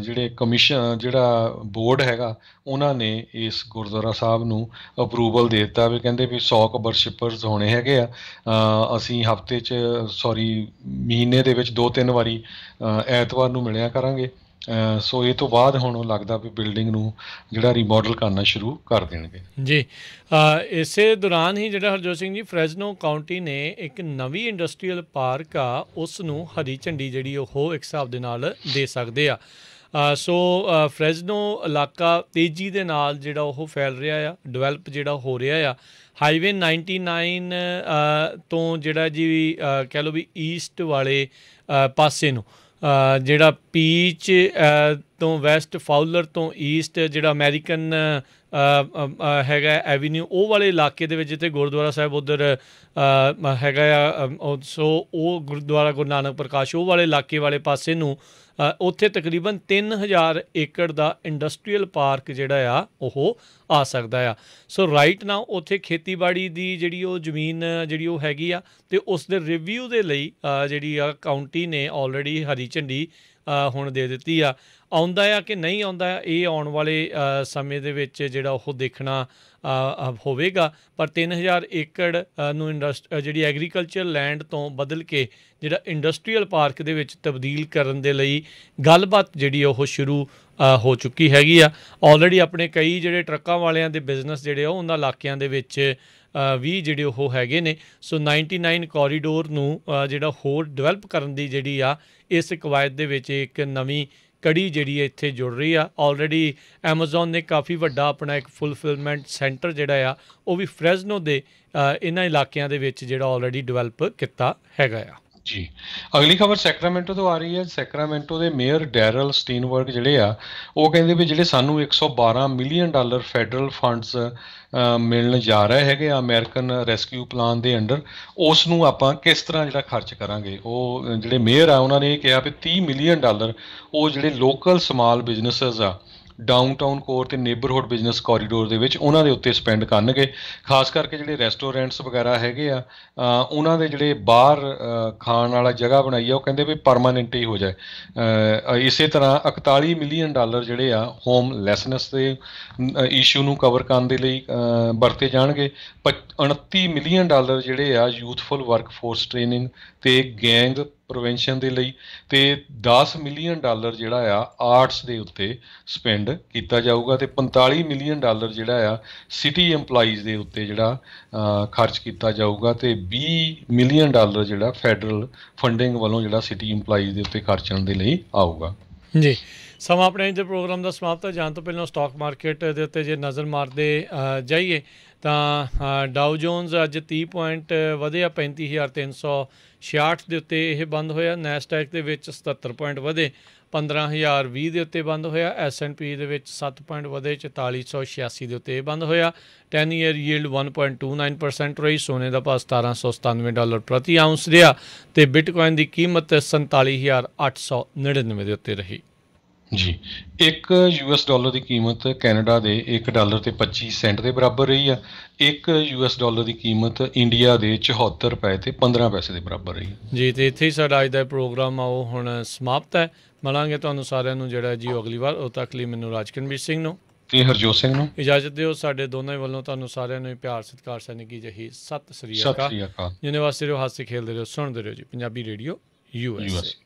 ਜਿਹੜੇ ਕਮਿਸ਼ਨ ਜਿਹੜਾ ਬੋਰਡ ਹੈਗਾ ਉਹਨਾਂ ਨੇ ਇਸ ਗੁਰਦੁਆਰਾ ਸਾਹਿਬ ਨੂੰ ਅਪਰੂਵਲ ਦੇ ਦਿੱਤਾ ਵੀ ਕਹਿੰਦੇ ਵੀ 100 ਕਬਰਸ਼ਿਪਰਸ ਵਰਸ਼ਿਪਰਸ ਹੋਣੇ ਹੈਗੇ ਆ ਅਸੀਂ ਹਫਤੇ 'ਚ ਸੌਰੀ ਮਹੀਨੇ ਦੇ ਵਿੱਚ ਦੋ ਤਿੰਨ ਵਾਰੀ ਐਤਵਾਰ ਨੂੰ ਮਿਲਿਆ ਕਰਾਂਗੇ ਸੋ ਇਹ ਤੋਂ ਬਾਅਦ ਹੁਣ ਉਹ ਲੱਗਦਾ ਵੀ ਬਿਲਡਿੰਗ ਨੂੰ ਜਿਹੜਾ ਰੀਮੋਡਲ ਕਰਨਾ ਸ਼ੁਰੂ ਕਰ ਦੇਣਗੇ ਜੀ ਇਸੇ ਦੌਰਾਨ ਹੀ ਜਿਹੜਾ ਹਰਜੋਤ ਸਿੰਘ ਜੀ ਫ੍ਰੈਜ਼ਨੋ ਕਾਉਂਟੀ ਨੇ ਇੱਕ ਨਵੀਂ ਇੰਡਸਟਰੀਅਲ ਪਾਰਕ ਆ ਉਸ ਨੂੰ ਹਰੀ ਝੰਡੀ ਜਿਹੜੀ ਉਹ ਇੱਕ ਹਿਸਾਬ ਦੇ ਨਾਲ ਦੇ ਸਕਦੇ ਆ ਸੋ ਫ੍ਰੈਜ਼ਨੋ ਇਲਾਕਾ ਤੇਜ਼ੀ ਦੇ ਨਾਲ ਜਿਹੜਾ ਉਹ ਫੈਲ ਰਿਹਾ ਆ ਡਿਵੈਲਪ ਜਿਹੜਾ ਹੋ ਰਿਹਾ ਆ ਹਾਈਵੇ 99 ਤੋਂ ਜਿਹੜਾ ਜੀ ਕਹਿ ਲੋ ਵੀ ਈਸਟ ਵਾਲੇ ਪਾਸੇ ਨੂੰ ਜਿਹੜਾ ਪੀਚ ਤੋਂ ਵੈਸਟ ਫਾਊਲਰ ਤੋਂ ਈਸਟ ਜਿਹੜਾ ਅਮਰੀਕਨ ਹੈਗਾ ਐਵੇਨਿਊ ਉਹ ਵਾਲੇ ਇਲਾਕੇ ਦੇ ਵਿੱਚ ਜਿੱਥੇ ਗੁਰਦੁਆਰਾ ਸਾਹਿਬ ਉਧਰ ਹੈਗਾ ਆ ਸੋ ਉਹ ਗੁਰਦੁਆਰਾ ਗੁਰੂ ਨਾਨਕ ਪ੍ਰਕਾਸ਼ ਉਹ ਵਾਲੇ ਇਲਾਕੇ ਵਾਲੇ ਪਾਸੇ ਨੂੰ ਉੱਥੇ ਤਕਰੀਬਨ 3000 ਏਕੜ ਦਾ ਇੰਡਸਟਰੀਅਲ ਪਾਰਕ ਜਿਹੜਾ ਆ ਉਹ ਆ ਸਕਦਾ ਆ ਸੋ ਰਾਈਟ ਨਾਓ ਉੱਥੇ ਖੇਤੀਬਾੜੀ ਦੀ ਜਿਹੜੀ ਉਹ ਜ਼ਮੀਨ ਜਿਹੜੀ ਉਹ ਹੈਗੀ ਆ ਤੇ ਉਸ ਦੇ ਰਿਵਿਊ ਦੇ ਲਈ ਜਿਹੜੀ ਆ ਕਾਉਂਟੀ ਨੇ ਆਲਰੇਡੀ ਹਰੀ ਝੰਡੀ ਹੁਣ ਦੇ ਦਿੱਤੀ ਆ ਆਉਂਦਾ ਆ ਕਿ ਨਹੀਂ ਆਉਂਦਾ ਇਹ ਆਉਣ ਵਾਲੇ ਸਮੇਂ ਦੇ ਵਿੱਚ ਜਿਹੜਾ ਉਹ ਦੇਖਣਾ ਹੋਵੇਗਾ ਪਰ 3000 ਏਕੜ ਨੂੰ ਜਿਹੜੀ ਐਗਰੀਕਲਚਰ ਲੈਂਡ ਤੋਂ ਬਦਲ ਕੇ ਜਿਹੜਾ ਇੰਡਸਟਰੀਅਲ ਪਾਰਕ ਦੇ ਵਿੱਚ ਤਬਦੀਲ ਕਰਨ ਦੇ ਲਈ ਗੱਲਬਾਤ ਜਿਹੜੀ ਉਹ ਸ਼ੁਰੂ ਹੋ ਚੁੱਕੀ ਹੈਗੀ ਆ ਆਲਰੇਡੀ ਆਪਣੇ ਕਈ ਜਿਹੜੇ ਟਰੱਕਾਂ ਵਾਲਿਆਂ ਦੇ ਬਿਜ਼ਨਸ ਜਿਹੜੇ ਆ ਉਹਨਾਂ ਇਲਾਕਿਆਂ ਦੇ ਵਿੱਚ ਵੀ ਜਿਹੜੇ ਉਹ ਹੈਗੇ ਨੇ ਸੋ 99 ਕੋਰੀਡੋਰ ਨੂੰ ਜਿਹੜਾ ਹੋਰ ਡਿਵੈਲਪ ਕਰਨ ਦੀ ਜਿਹੜੀ ਆ ਇਸ ਕਵਾਇਦ ਦੇ ਵਿੱਚ ਇੱਕ ਨਵੀਂ ਕੜੀ ਜਿਹੜੀ ਹੈ ਇੱਥੇ ਜੁੜ ਰਹੀ ਆ ਆਲਰੇਡੀ ਐਮਾਜ਼ਨ ਨੇ ਕਾਫੀ ਵੱਡਾ ਆਪਣਾ ਇੱਕ ਫੁੱਲਫਿਲਮੈਂਟ ਸੈਂਟਰ ਜਿਹੜਾ ਆ ਉਹ ਵੀ ਫ੍ਰੈਜ਼ਨੋ ਦੇ ਇਹਨਾਂ ਇਲਾਕਿਆਂ ਦੇ ਵਿੱਚ ਜਿਹੜਾ ਆਲਰੇਡੀ ਡਿਵੈਲਪ ਕੀਤਾ ਹੈਗਾ ਆ ਜੀ ਅਗਲੀ ਖਬਰ ਸੈਕਰਾਮੈਂਟੋ ਤੋਂ ਆ ਰਹੀ ਹੈ ਸੈਕਰਾਮੈਂਟੋ ਦੇ ਮੇਅਰ ਡੈਰਲ ਸਟੀਨਵਰਗ ਜਿਹੜੇ ਆ ਉਹ ਕਹਿੰਦੇ ਵੀ ਜਿਹੜੇ ਸਾਨੂੰ 112 ਮਿਲੀਅਨ ਡਾਲਰ ਫੈਡਰਲ ਫੰਡਸ ਮਿਲਣ ਜਾ ਰਹੇ ਹੈਗੇ ਆ ਅਮਰੀਕਨ ਰੈਸਕਿਊ ਪਲਾਨ ਦੇ ਅੰਡਰ ਉਸ ਨੂੰ ਆਪਾਂ ਕਿਸ ਤਰ੍ਹਾਂ ਜਿਹੜਾ ਖਰਚ ਕਰਾਂਗੇ ਉਹ ਜਿਹੜੇ ਮੇਅਰ ਆ ਉਹਨਾਂ ਨੇ ਇਹ ਕਿਹਾ ਵੀ 30 ਮਿਲੀਅਨ ਡਾਲਰ ਉਹ ਜਿਹੜੇ ਲੋਕਲ ਸਮਾਲ ਬਿਜ਼ਨੈਸਸ ਆ ਡਾਊਨਟਾਊਨ ਕੋਰ ਤੇ ਨੇਬਰਹੁੱਡ ਬਿਜ਼ਨਸ ਕੋਰੀਡੋਰ ਦੇ ਵਿੱਚ ਉਹਨਾਂ ਦੇ ਉੱਤੇ ਸਪੈਂਡ ਕਰਨਗੇ ਖਾਸ ਕਰਕੇ ਜਿਹੜੇ ਰੈਸਟੋਰੈਂਟਸ ਵਗੈਰਾ ਹੈਗੇ ਆ ਉਹਨਾਂ ਦੇ ਜਿਹੜੇ ਬਾਹਰ ਖਾਣ ਵਾਲਾ ਜਗ੍ਹਾ ਬਣਾਈ ਆ ਉਹ ਕਹਿੰਦੇ ਵੀ ਪਰਮਾਨੈਂਟ ਹੀ ਹੋ ਜਾਏ ਇਸੇ ਤਰ੍ਹਾਂ 41 ਮਿਲੀਅਨ ਡਾਲਰ ਜਿਹੜੇ ਆ ਹੋਮ ਲੈਸਨੈਸ ਦੇ ਇਸ਼ੂ ਨੂੰ ਕਵਰ ਕਰਨ ਦੇ ਲਈ ਵਰਤੇ ਜਾਣਗੇ 29 ਮਿਲੀਅਨ ਡਾਲਰ ਜਿਹੜੇ ਆ ਯੂਥਫੁਲ ਵਰਕਫੋਰਸ ਟ੍ਰੇਨਿੰਗ ਤੇ ਗੈਂਗ ਪ੍ਰੀਵੈਂਸ਼ਨ ਦੇ ਲਈ ਤੇ 10 ਮਿਲੀਅਨ ਡਾਲਰ ਜਿਹੜਾ ਆ ਆਰਟਸ ਦੇ ਉੱਤੇ ਸਪੈਂਡ ਕੀਤਾ ਜਾਊਗਾ ਤੇ 45 ਮਿਲੀਅਨ ਡਾਲਰ ਜਿਹੜਾ ਆ ਸਿਟੀ EMPLOYEES ਦੇ ਉੱਤੇ ਜਿਹੜਾ ਖਰਚ ਕੀਤਾ ਜਾਊਗਾ ਤੇ 20 ਮਿਲੀਅਨ ਡਾਲਰ ਜਿਹੜਾ ਫੈਡਰਲ ਫੰਡਿੰਗ ਵੱਲੋਂ ਜਿਹੜਾ ਸਿਟੀ EMPLOYEES ਦੇ ਉੱਤੇ ਖਰਚਣ ਦੇ ਲਈ ਆਊਗਾ ਜੀ ਸਮਾਂ ਆਪਣੇ ਦੇ ਪ੍ਰੋਗਰਾਮ ਦਾ ਸਮਾਪਤ ਹੈ ਜਾਣ ਤੋਂ ਪਹਿਲਾਂ ਸਟਾਕ ਮਾਰਕੀਟ ਦੇ ਉੱਤੇ ਜੇ ਨਜ਼ਰ ਮਾਰਦੇ ਜਾਈਏ ਤਾਂ ਡਾਊ ਜੋਨਸ ਅੱਜ 30 ਪੁਆਇੰਟ ਵਧਿਆ 35366 ਦੇ ਉੱਤੇ ਇਹ ਬੰਦ ਹੋਇਆ ਨੈਸਟੈਕ ਦੇ ਵਿੱਚ 77 ਪੁਆਇੰਟ ਵਧੇ 15020 ਦੇ ਉੱਤੇ ਬੰਦ ਹੋਇਆ ਐਸ ਪੀ ਦੇ ਵਿੱਚ 7 ਪੁਆਇੰਟ ਵਧੇ 4486 ਦੇ ਉੱਤੇ ਬੰਦ ਹੋਇਆ 10 ਇਅਰ ਯੀਲਡ 1.29% ਰਹੀ ਸੋਨੇ ਦਾ ਭਾਅ 1797 ਡਾਲਰ ਪ੍ਰਤੀ ਆਉਂਸ ਰਿਹਾ ਤੇ ਬਿਟਕੋਇਨ ਦੀ ਕੀਮਤ 47899 ਦੇ ਉੱਤੇ ਰਹੀ ਜੀ ਯੂ ਯੂਐਸ ਡਾਲਰ ਦੀ ਕੀਮਤ ਕੈਨੇਡਾ ਦੇ 1 ਡਾਲਰ ਤੇ 25 ਸੈਂਟ ਦੇ ਬਰਾਬਰ ਰਹੀ ਆ ਯੂ ਯੂਐਸ ਡਾਲਰ ਦੀ ਕੀਮਤ ਇੰਡੀਆ ਦੇ 74 ਰੁਪਏ ਤੇ 15 ਪੈਸੇ ਦੇ ਬਰਾਬਰ ਰਹੀ ਜੀ ਤੇ ਇੱਥੇ ਹੀ ਸਾਡਾ ਅੱਜ ਦਾ ਪ੍ਰੋਗਰਾਮ ਆ ਉਹ ਹੁਣ ਸਮਾਪਤ ਹੈ ਮਿਲਾਂਗੇ ਤੁਹਾਨੂੰ ਸਾਰਿਆਂ ਨੂੰ ਜਿਹੜਾ ਜੀ ਅਗਲੀ ਵਾਰ ਉਹ ਤੱਕ ਲਈ ਮੈਨੂੰ ਰਾਜਕਨਵੀਰ ਸਿੰਘ ਨੂੰ ਤੇ ਹਰਜੋਤ ਸਿੰਘ ਨੂੰ ਇਜਾਜ਼ਤ ਦਿਓ ਸਾਡੇ ਦੋਨਾਂ ਵੱਲੋਂ ਤੁਹਾਨੂੰ ਸਾਰਿਆਂ ਨੂੰ ਪਿਆਰ ਸਤਿਕਾਰ ਸਨਿਕੀ ਜਹੀ ਸਤਿ ਸ੍ਰੀ ਅਕਾਲ ਯੂਨੀਵਰਸਿਟੀ ਹਾਸੇ ਖੇਲਦੇ ਰਹੋ ਸੁਣਦੇ ਰਹੋ ਜੀ ਪੰਜਾਬੀ ਰੇਡੀਓ ਐਸ